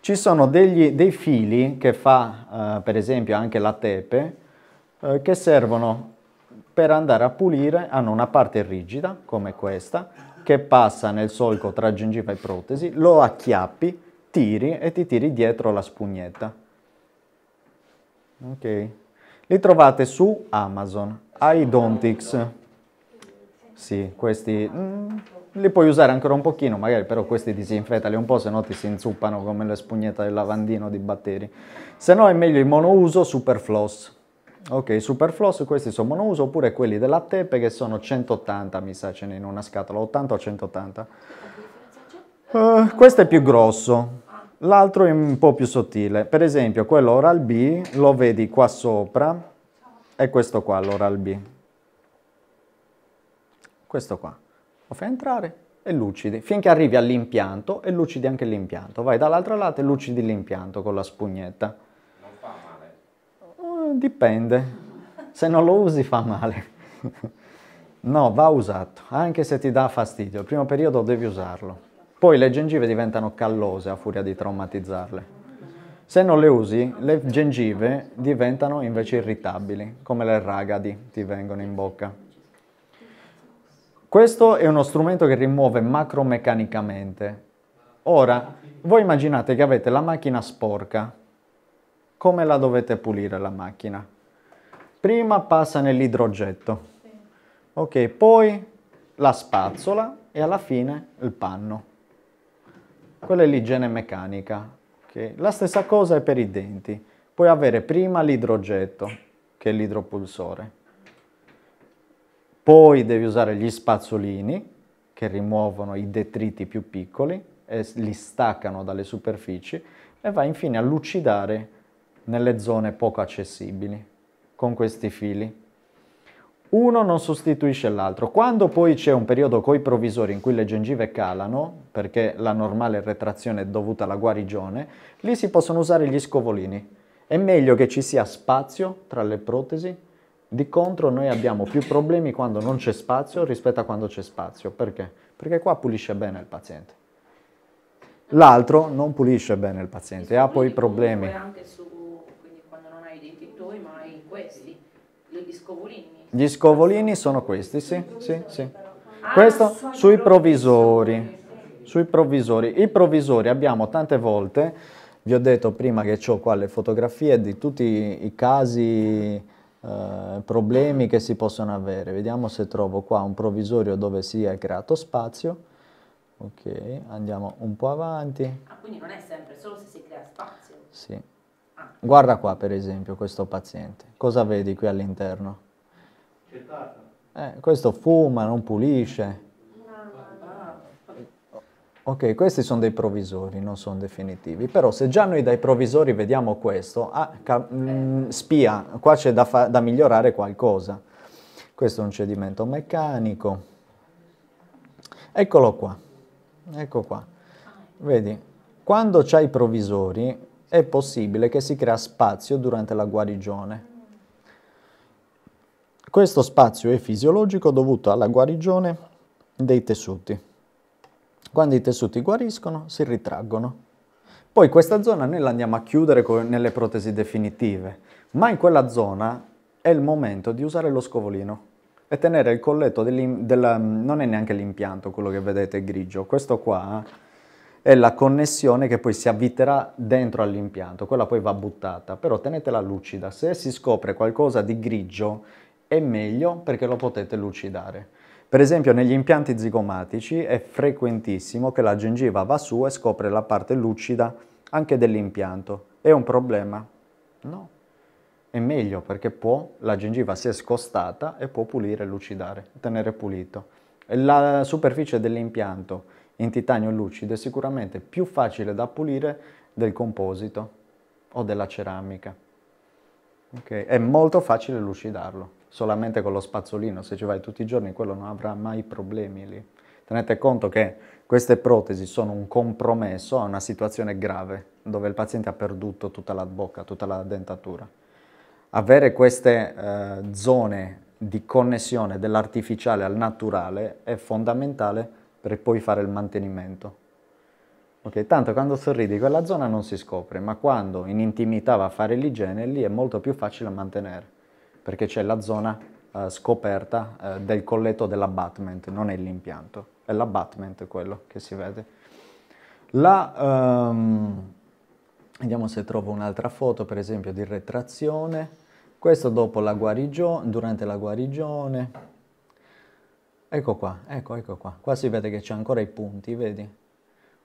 Ci sono degli, dei fili che fa eh, per esempio anche la tepe eh, che servono per andare a pulire, hanno una parte rigida come questa che passa nel solco tra gengiva e protesi, lo acchiappi, tiri e ti tiri dietro la spugnetta. Okay. Li trovate su Amazon, iDontix. Sì, questi... Mm, li puoi usare ancora un pochino, magari però questi disinfettali un po', se no ti si inzuppano come le spugnette del lavandino di batteri. Se no è meglio il monouso Superfloss. Ok, Superfloss, questi sono monouso, oppure quelli della Tepe che sono 180, mi sa, ce n'è in una scatola, 80 o 180. Uh, eh, questo è più grosso, L'altro è un po' più sottile, per esempio quello oral B lo vedi qua sopra è questo qua l'oral B. Questo qua. Lo fai entrare e lucidi, finché arrivi all'impianto e lucidi anche l'impianto. Vai dall'altro lato e lucidi l'impianto con la spugnetta. Non fa male? Eh, dipende. Se non lo usi fa male. *laughs* No, va usato, anche se ti dà fastidio. Il primo periodo devi usarlo. Poi le gengive diventano callose a furia di traumatizzarle. Se non le usi, le gengive diventano invece irritabili, come le ragadi ti vengono in bocca. Questo è uno strumento che rimuove macromeccanicamente. Ora, voi immaginate che avete la macchina sporca. Come la dovete pulire la macchina? Prima passa nell'idrogetto. Ok, poi la spazzola e alla fine il panno. Quella è l'igiene meccanica. Okay? La stessa cosa è per i denti. Puoi avere prima l'idrogetto, che è l'idropulsore. Poi devi usare gli spazzolini, che rimuovono i detriti più piccoli e li staccano dalle superfici e vai infine a lucidare nelle zone poco accessibili con questi fili uno non sostituisce l'altro. Quando poi c'è un periodo coi provvisori in cui le gengive calano, perché la normale retrazione è dovuta alla guarigione, lì si possono usare gli scovolini. È meglio che ci sia spazio tra le protesi. Di contro noi abbiamo più problemi quando non c'è spazio rispetto a quando c'è spazio. Perché? Perché qua pulisce bene il paziente. L'altro non pulisce bene il paziente, ha poi problemi. Anche su, quindi quando non hai i denti tuoi, ma hai questi. Gli scovolini? Gli scovolini sono questi, sì, sì, sì. Ah, Questo sui provvisori. Sui provvisori. I provvisori abbiamo tante volte, vi ho detto prima che ho qua le fotografie di tutti i casi, eh, problemi che si possono avere. Vediamo se trovo qua un provvisorio dove si è creato spazio. Ok, andiamo un po' avanti. Ah, quindi non è sempre, solo se si crea spazio. Sì. Guarda qua per esempio questo paziente, cosa vedi qui all'interno? Eh, questo fuma, non pulisce. Ok, questi sono dei provvisori, non sono definitivi, però se già noi dai provvisori vediamo questo, ah, mh, mm, spia, qua c'è da, fa- da migliorare qualcosa. Questo è un cedimento meccanico. Eccolo qua, ecco qua. Vedi, quando c'hai i provvisori, è possibile che si crea spazio durante la guarigione. Questo spazio è fisiologico dovuto alla guarigione dei tessuti. Quando i tessuti guariscono, si ritraggono. Poi questa zona noi la andiamo a chiudere nelle protesi definitive, ma in quella zona è il momento di usare lo scovolino e tenere il colletto, non è neanche l'impianto quello che vedete grigio, questo qua è la connessione che poi si avviterà dentro all'impianto, quella poi va buttata, però tenetela lucida, se si scopre qualcosa di grigio è meglio perché lo potete lucidare. Per esempio negli impianti zigomatici è frequentissimo che la gengiva va su e scopre la parte lucida anche dell'impianto. È un problema? No. È meglio perché può, la gengiva si è scostata e può pulire e lucidare, tenere pulito. La superficie dell'impianto in titanio lucido è sicuramente più facile da pulire del composito o della ceramica. Okay. È molto facile lucidarlo, solamente con lo spazzolino, se ci vai tutti i giorni quello non avrà mai problemi lì. Tenete conto che queste protesi sono un compromesso a una situazione grave, dove il paziente ha perduto tutta la bocca, tutta la dentatura. Avere queste eh, zone di connessione dell'artificiale al naturale è fondamentale per poi fare il mantenimento. Okay? Tanto quando sorridi quella zona non si scopre, ma quando in intimità va a fare l'igiene, lì è molto più facile mantenere, perché c'è la zona eh, scoperta eh, del colletto dell'abbatment, non è l'impianto, è l'abbatment quello che si vede. La, um, vediamo se trovo un'altra foto, per esempio, di retrazione. Questo dopo la guarigione, durante la guarigione, Ecco qua, ecco, ecco qua. Qua si vede che c'è ancora i punti, vedi?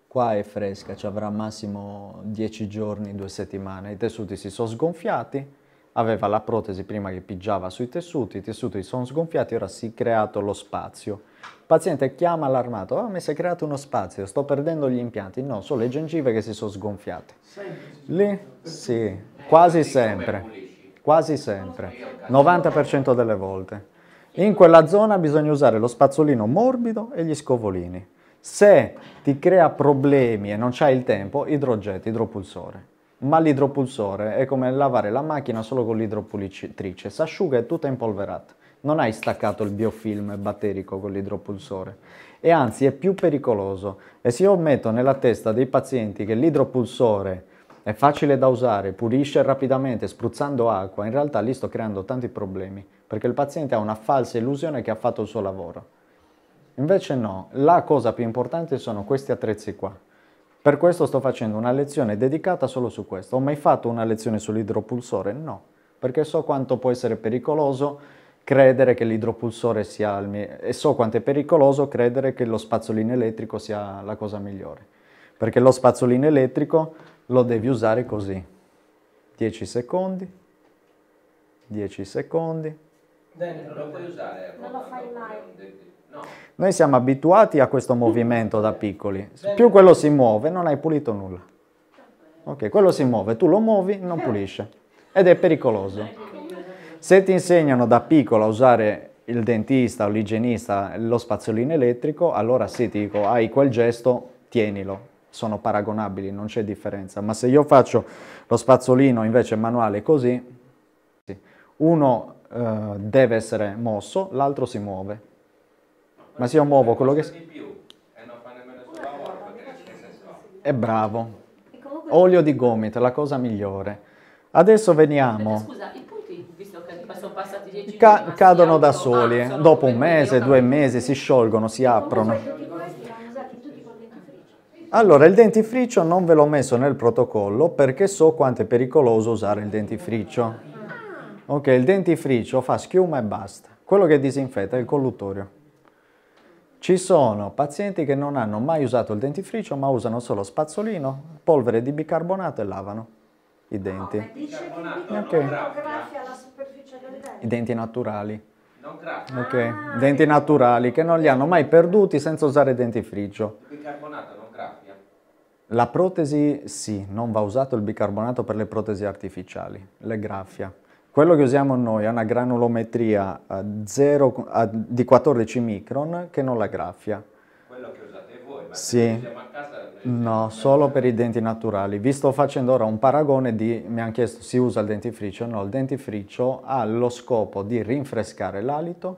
Qua è fresca, ci avrà massimo 10 giorni, 2 settimane. I tessuti si sono sgonfiati, aveva la protesi prima che pigiava sui tessuti, i tessuti si sono sgonfiati, ora si è creato lo spazio. Il paziente chiama allarmato, oh, ah, mi si è creato uno spazio, sto perdendo gli impianti. No, sono le gengive che si sono sgonfiate. Lì? Sì, quasi eh, sempre, quasi sempre, 90% delle volte. In quella zona bisogna usare lo spazzolino morbido e gli scovolini. Se ti crea problemi e non c'hai il tempo, idrogetto, idropulsore. Ma l'idropulsore è come lavare la macchina solo con l'idropulitrice, si asciuga e tutta impolverata. Non hai staccato il biofilm batterico con l'idropulsore e anzi è più pericoloso. E se io metto nella testa dei pazienti che l'idropulsore è facile da usare, pulisce rapidamente spruzzando acqua, in realtà lì sto creando tanti problemi, perché il paziente ha una falsa illusione che ha fatto il suo lavoro. Invece no, la cosa più importante sono questi attrezzi qua. Per questo sto facendo una lezione dedicata solo su questo. Ho mai fatto una lezione sull'idropulsore? No, perché so quanto può essere pericoloso credere che l'idropulsore sia almi e so quanto è pericoloso credere che lo spazzolino elettrico sia la cosa migliore. Perché lo spazzolino elettrico lo devi usare così. 10 secondi, 10 secondi. Dentro lo puoi usare. Non lo fai mai. Noi siamo abituati a questo movimento da piccoli. Più quello si muove, non hai pulito nulla. Ok, quello si muove, tu lo muovi, non pulisce. Ed è pericoloso. Se ti insegnano da piccolo a usare il dentista o l'igienista lo spazzolino elettrico, allora sì, ti dico, hai quel gesto, tienilo, sono paragonabili, non c'è differenza. Ma se io faccio lo spazzolino invece manuale così, uno eh, deve essere mosso, l'altro si muove. Ma se io muovo quello che... È bravo. Olio di gomito, la cosa migliore. Adesso veniamo... Scusa, Cadono da soli, ah, dopo un mese, due mesi, si sciolgono, si aprono. Allora, il dentifricio non ve l'ho messo nel protocollo perché so quanto è pericoloso usare il dentifricio. Ok, il dentifricio fa schiuma e basta. Quello che disinfetta è il collutorio. Ci sono pazienti che non hanno mai usato il dentifricio ma usano solo spazzolino, polvere di bicarbonato e lavano i denti. No, oh, okay. I denti naturali. Ok, denti naturali che non li hanno mai perduti senza usare il dentifricio. Il bicarbonato non la protesi sì, non va usato il bicarbonato per le protesi artificiali, le graffia. Quello che usiamo noi è una granulometria a 0, a, di 14 micron che non la graffia. Quello che usate voi, ma sì. usiamo a casa eh, No, solo per i denti naturali. Vi sto facendo ora un paragone di, mi hanno chiesto, si usa il dentifricio? No, il dentifricio ha lo scopo di rinfrescare l'alito,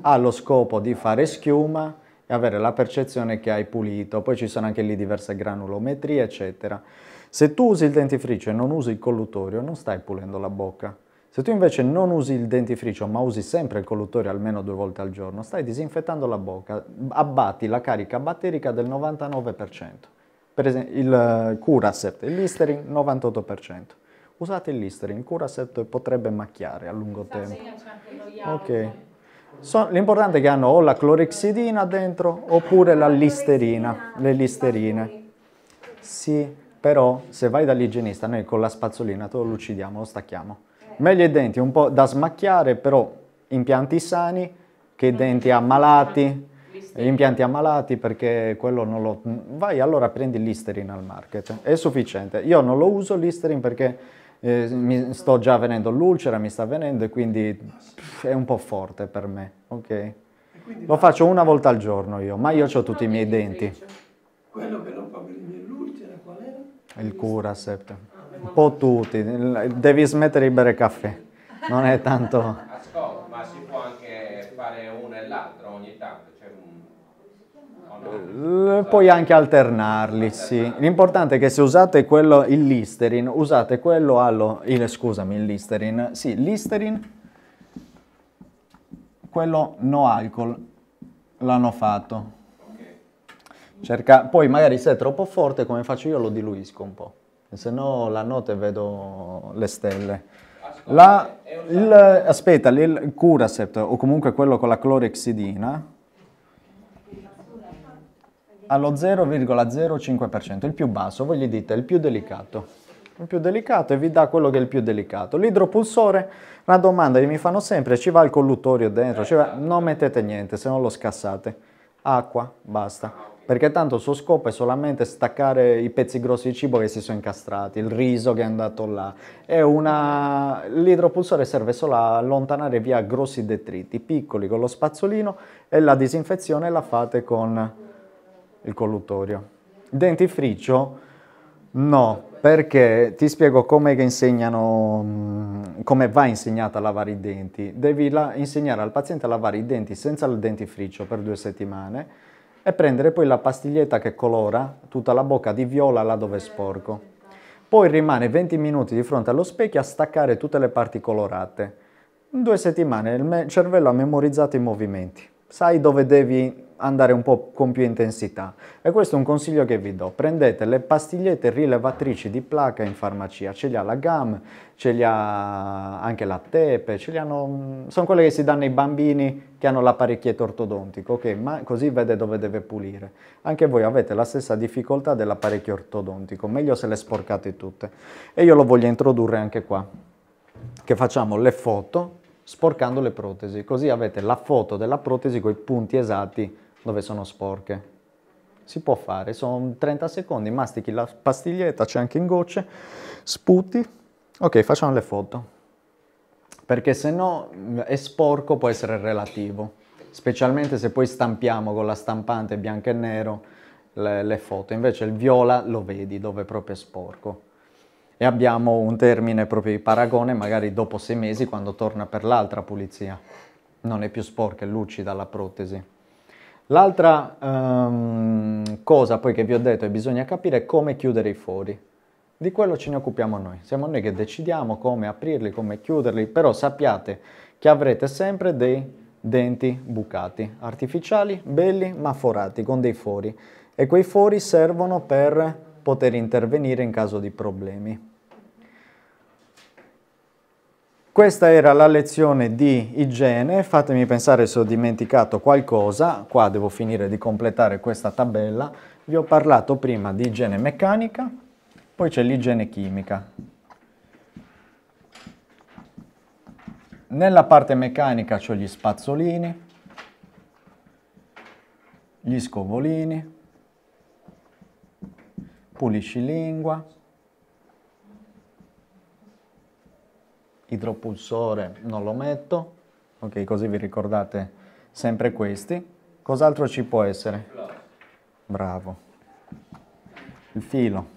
ha lo scopo di fare schiuma, e avere la percezione che hai pulito. Poi ci sono anche lì diverse granulometrie, eccetera. Se tu usi il dentifricio e non usi il collutorio, non stai pulendo la bocca. Se tu invece non usi il dentifricio, ma usi sempre il collutorio almeno due volte al giorno, stai disinfettando la bocca, abbatti la carica batterica del 99%. Per esempio, il eh, Curacept, il Listerin 98%. Usate il Listerin, il Curacept potrebbe macchiare a lungo tempo. Ok l'importante è che hanno o la clorexidina dentro oppure la listerina, le listerine. Sì, però se vai dall'igienista noi con la spazzolina te lo lucidiamo, lo stacchiamo. Meglio i denti un po' da smacchiare, però impianti sani che i denti ammalati, impianti ammalati perché quello non lo... Vai allora prendi listerin al market, è sufficiente. Io non lo uso listerin perché eh, mi, sto già venendo l'ulcera, mi sta venendo e quindi pff, è un po' forte per me, ok? Lo faccio una volta al giorno io, ma io ho tutti i miei denti. Quello che non fa venire l'ulcera qual era? Il Curacept. Ah, un po' tutti, devi smettere di bere caffè, non è tanto... Ascolta, Ma si può anche fare uno e l'altro ogni tanto. Eh, puoi anche alternarli, sì. L'importante è che se usate quello, il Listerin, usate quello allo... Il, scusami, il Listerin. Sì, Listerin, quello no alcol, l'hanno fatto. Cerca, poi magari se è troppo forte, come faccio io, lo diluisco un po'. Se no la notte vedo le stelle. La, il, aspetta, il Curacept o comunque quello con la clorexidina allo 0,05%, il più basso, voi gli dite il più delicato. Il più delicato e vi dà quello che è il più delicato. L'idropulsore, una domanda che mi fanno sempre, ci va il collutorio dentro, va, non mettete niente se non lo scassate. Acqua, basta. Perché tanto il suo scopo è solamente staccare i pezzi grossi di cibo che si sono incastrati, il riso che è andato là. È una... L'idropulsore serve solo a allontanare via grossi detriti, piccoli con lo spazzolino e la disinfezione la fate con il collutorio. Il dentifricio no, perché ti spiego come insegnano, mm, come va insegnata a lavare i denti. Devi la, insegnare al paziente a lavare i denti senza il dentifricio per due settimane e prendere poi la pastiglietta che colora tutta la bocca di viola là dove è sporco. Poi rimane 20 minuti di fronte allo specchio a staccare tutte le parti colorate. In due settimane il cervello ha memorizzato i movimenti. Sai dove devi andare un po' con più intensità. E questo è un consiglio che vi do. Prendete le pastigliette rilevatrici di placa in farmacia, ce li ha la GAM, ce li ha anche la Tepe, ce li hanno... Mm, sono quelle che si danno ai bambini che hanno l'apparecchietto ortodontico, ok? Ma così vede dove deve pulire. Anche voi avete la stessa difficoltà dell'apparecchio ortodontico, meglio se le sporcate tutte. E io lo voglio introdurre anche qua, che facciamo le foto sporcando le protesi, così avete la foto della protesi con i punti esatti dove sono sporche. Si può fare, sono 30 secondi, mastichi la pastiglietta, c'è anche in gocce, sputi. Ok, facciamo le foto. Perché se no mm, è sporco può essere relativo, specialmente se poi stampiamo con la stampante bianco e nero le, le foto. Invece il viola lo vedi dove è proprio sporco e abbiamo un termine proprio di paragone magari dopo sei mesi quando torna per l'altra pulizia. Non è più sporca, è lucida la protesi. L'altra um, cosa poi che vi ho detto è che bisogna capire come chiudere i fori. Di quello ce ne occupiamo noi, siamo noi che decidiamo come aprirli, come chiuderli, però sappiate che avrete sempre dei denti bucati, artificiali, belli ma forati, con dei fori. E quei fori servono per poter intervenire in caso di problemi. Questa era la lezione di igiene, fatemi pensare se ho dimenticato qualcosa, qua devo finire di completare questa tabella, vi ho parlato prima di igiene meccanica, poi c'è l'igiene chimica. Nella parte meccanica ho gli spazzolini, gli scovolini, pulisci lingua, idropulsore non lo metto, ok così vi ricordate sempre questi. Cos'altro ci può essere? Bravo. Il filo.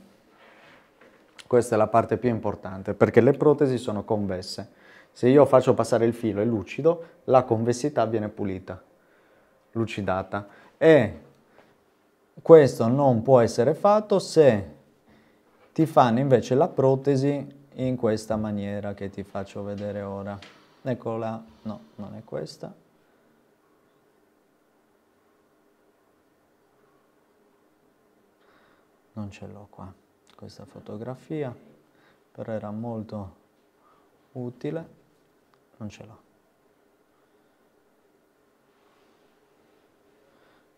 Questa è la parte più importante perché le protesi sono convesse. Se io faccio passare il filo e lucido, la convessità viene pulita, lucidata. E questo non può essere fatto se ti fanno invece la protesi in questa maniera che ti faccio vedere ora. Eccola, no, non è questa. Non ce l'ho qua, questa fotografia, però era molto utile, non ce l'ho.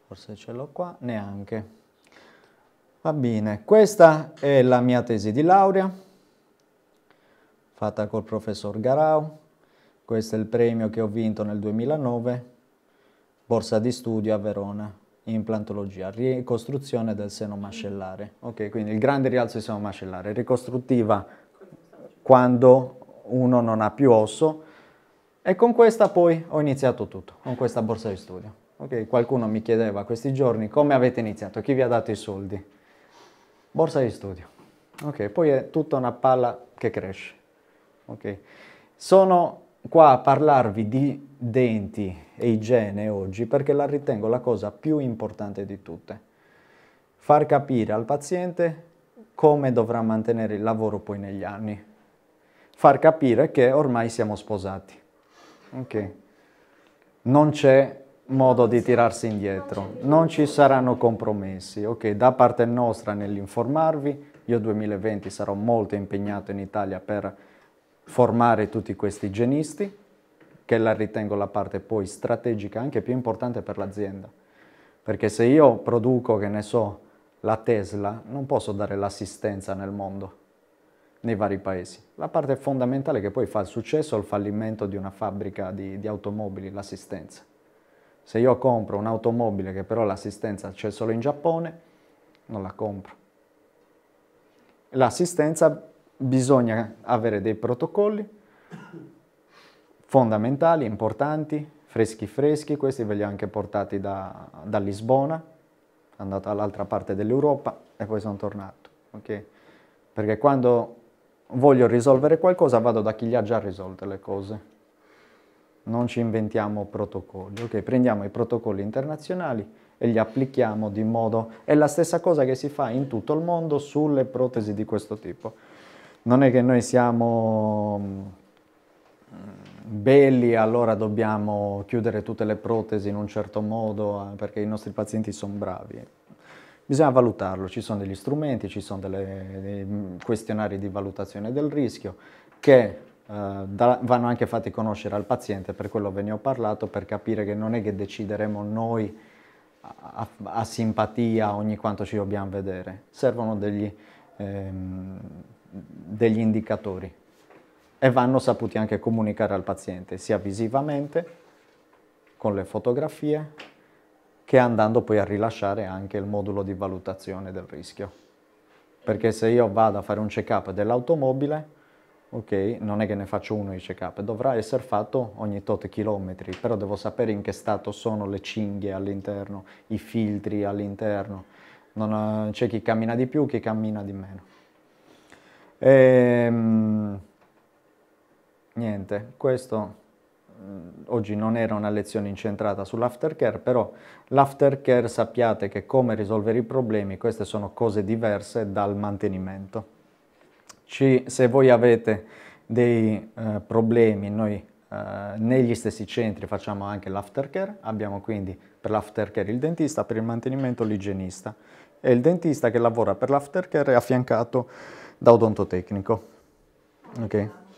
Forse ce l'ho qua, neanche. Va bene, questa è la mia tesi di laurea fatta col professor Garau. Questo è il premio che ho vinto nel 2009, borsa di studio a Verona, implantologia, ricostruzione del seno mascellare. Ok, quindi il grande rialzo del seno mascellare, ricostruttiva quando uno non ha più osso e con questa poi ho iniziato tutto, con questa borsa di studio. Ok, qualcuno mi chiedeva questi giorni come avete iniziato, chi vi ha dato i soldi? Borsa di studio. Ok, poi è tutta una palla che cresce. Okay. Sono qua a parlarvi di denti e igiene oggi perché la ritengo la cosa più importante di tutte. Far capire al paziente come dovrà mantenere il lavoro poi negli anni. Far capire che ormai siamo sposati. Okay. Non c'è modo di tirarsi indietro, non ci saranno compromessi. Okay, da parte nostra nell'informarvi, io 2020 sarò molto impegnato in Italia per formare tutti questi igienisti, che la ritengo la parte poi strategica, anche più importante per l'azienda. Perché se io produco, che ne so, la Tesla, non posso dare l'assistenza nel mondo, nei vari paesi. La parte fondamentale che poi fa il successo o il fallimento di una fabbrica di, di automobili, l'assistenza. Se io compro un'automobile che però l'assistenza c'è solo in Giappone, non la compro. L'assistenza bisogna avere dei protocolli fondamentali, importanti, freschi freschi, questi ve li ho anche portati da, da Lisbona, andato all'altra parte dell'Europa e poi sono tornato, okay? Perché quando voglio risolvere qualcosa vado da chi gli ha già risolto le cose, non ci inventiamo protocolli, okay? Prendiamo i protocolli internazionali e li applichiamo di modo... È la stessa cosa che si fa in tutto il mondo sulle protesi di questo tipo non è che noi siamo mm, belli, allora dobbiamo chiudere tutte le protesi in un certo modo eh, perché i nostri pazienti sono bravi. Bisogna valutarlo, ci sono degli strumenti, ci sono delle, dei mm, questionari di valutazione del rischio che Uh, da, vanno anche fatti conoscere al paziente, per quello ve ne ho parlato, per capire che non è che decideremo noi a, a simpatia ogni quanto ci dobbiamo vedere, servono degli ehm, degli indicatori e vanno saputi anche comunicare al paziente, sia visivamente, con le fotografie, che andando poi a rilasciare anche il modulo di valutazione del rischio. Perché se io vado a fare un check-up dell'automobile, ok, non è che ne faccio uno di check-up, dovrà essere fatto ogni tot chilometri, però devo sapere in che stato sono le cinghie all'interno, i filtri all'interno, eh, c'è chi cammina di più, chi cammina di meno. E, ehm, niente, questo mm, oggi non era una lezione incentrata sull'aftercare, però l'aftercare sappiate che come risolvere i problemi, queste sono cose diverse dal mantenimento. Ci, se voi avete dei eh, problemi, noi eh, negli stessi centri facciamo anche l'aftercare, abbiamo quindi per l'aftercare il dentista, per il mantenimento l'igienista e il dentista che lavora per l'aftercare è affiancato da odontotecnico. Ok?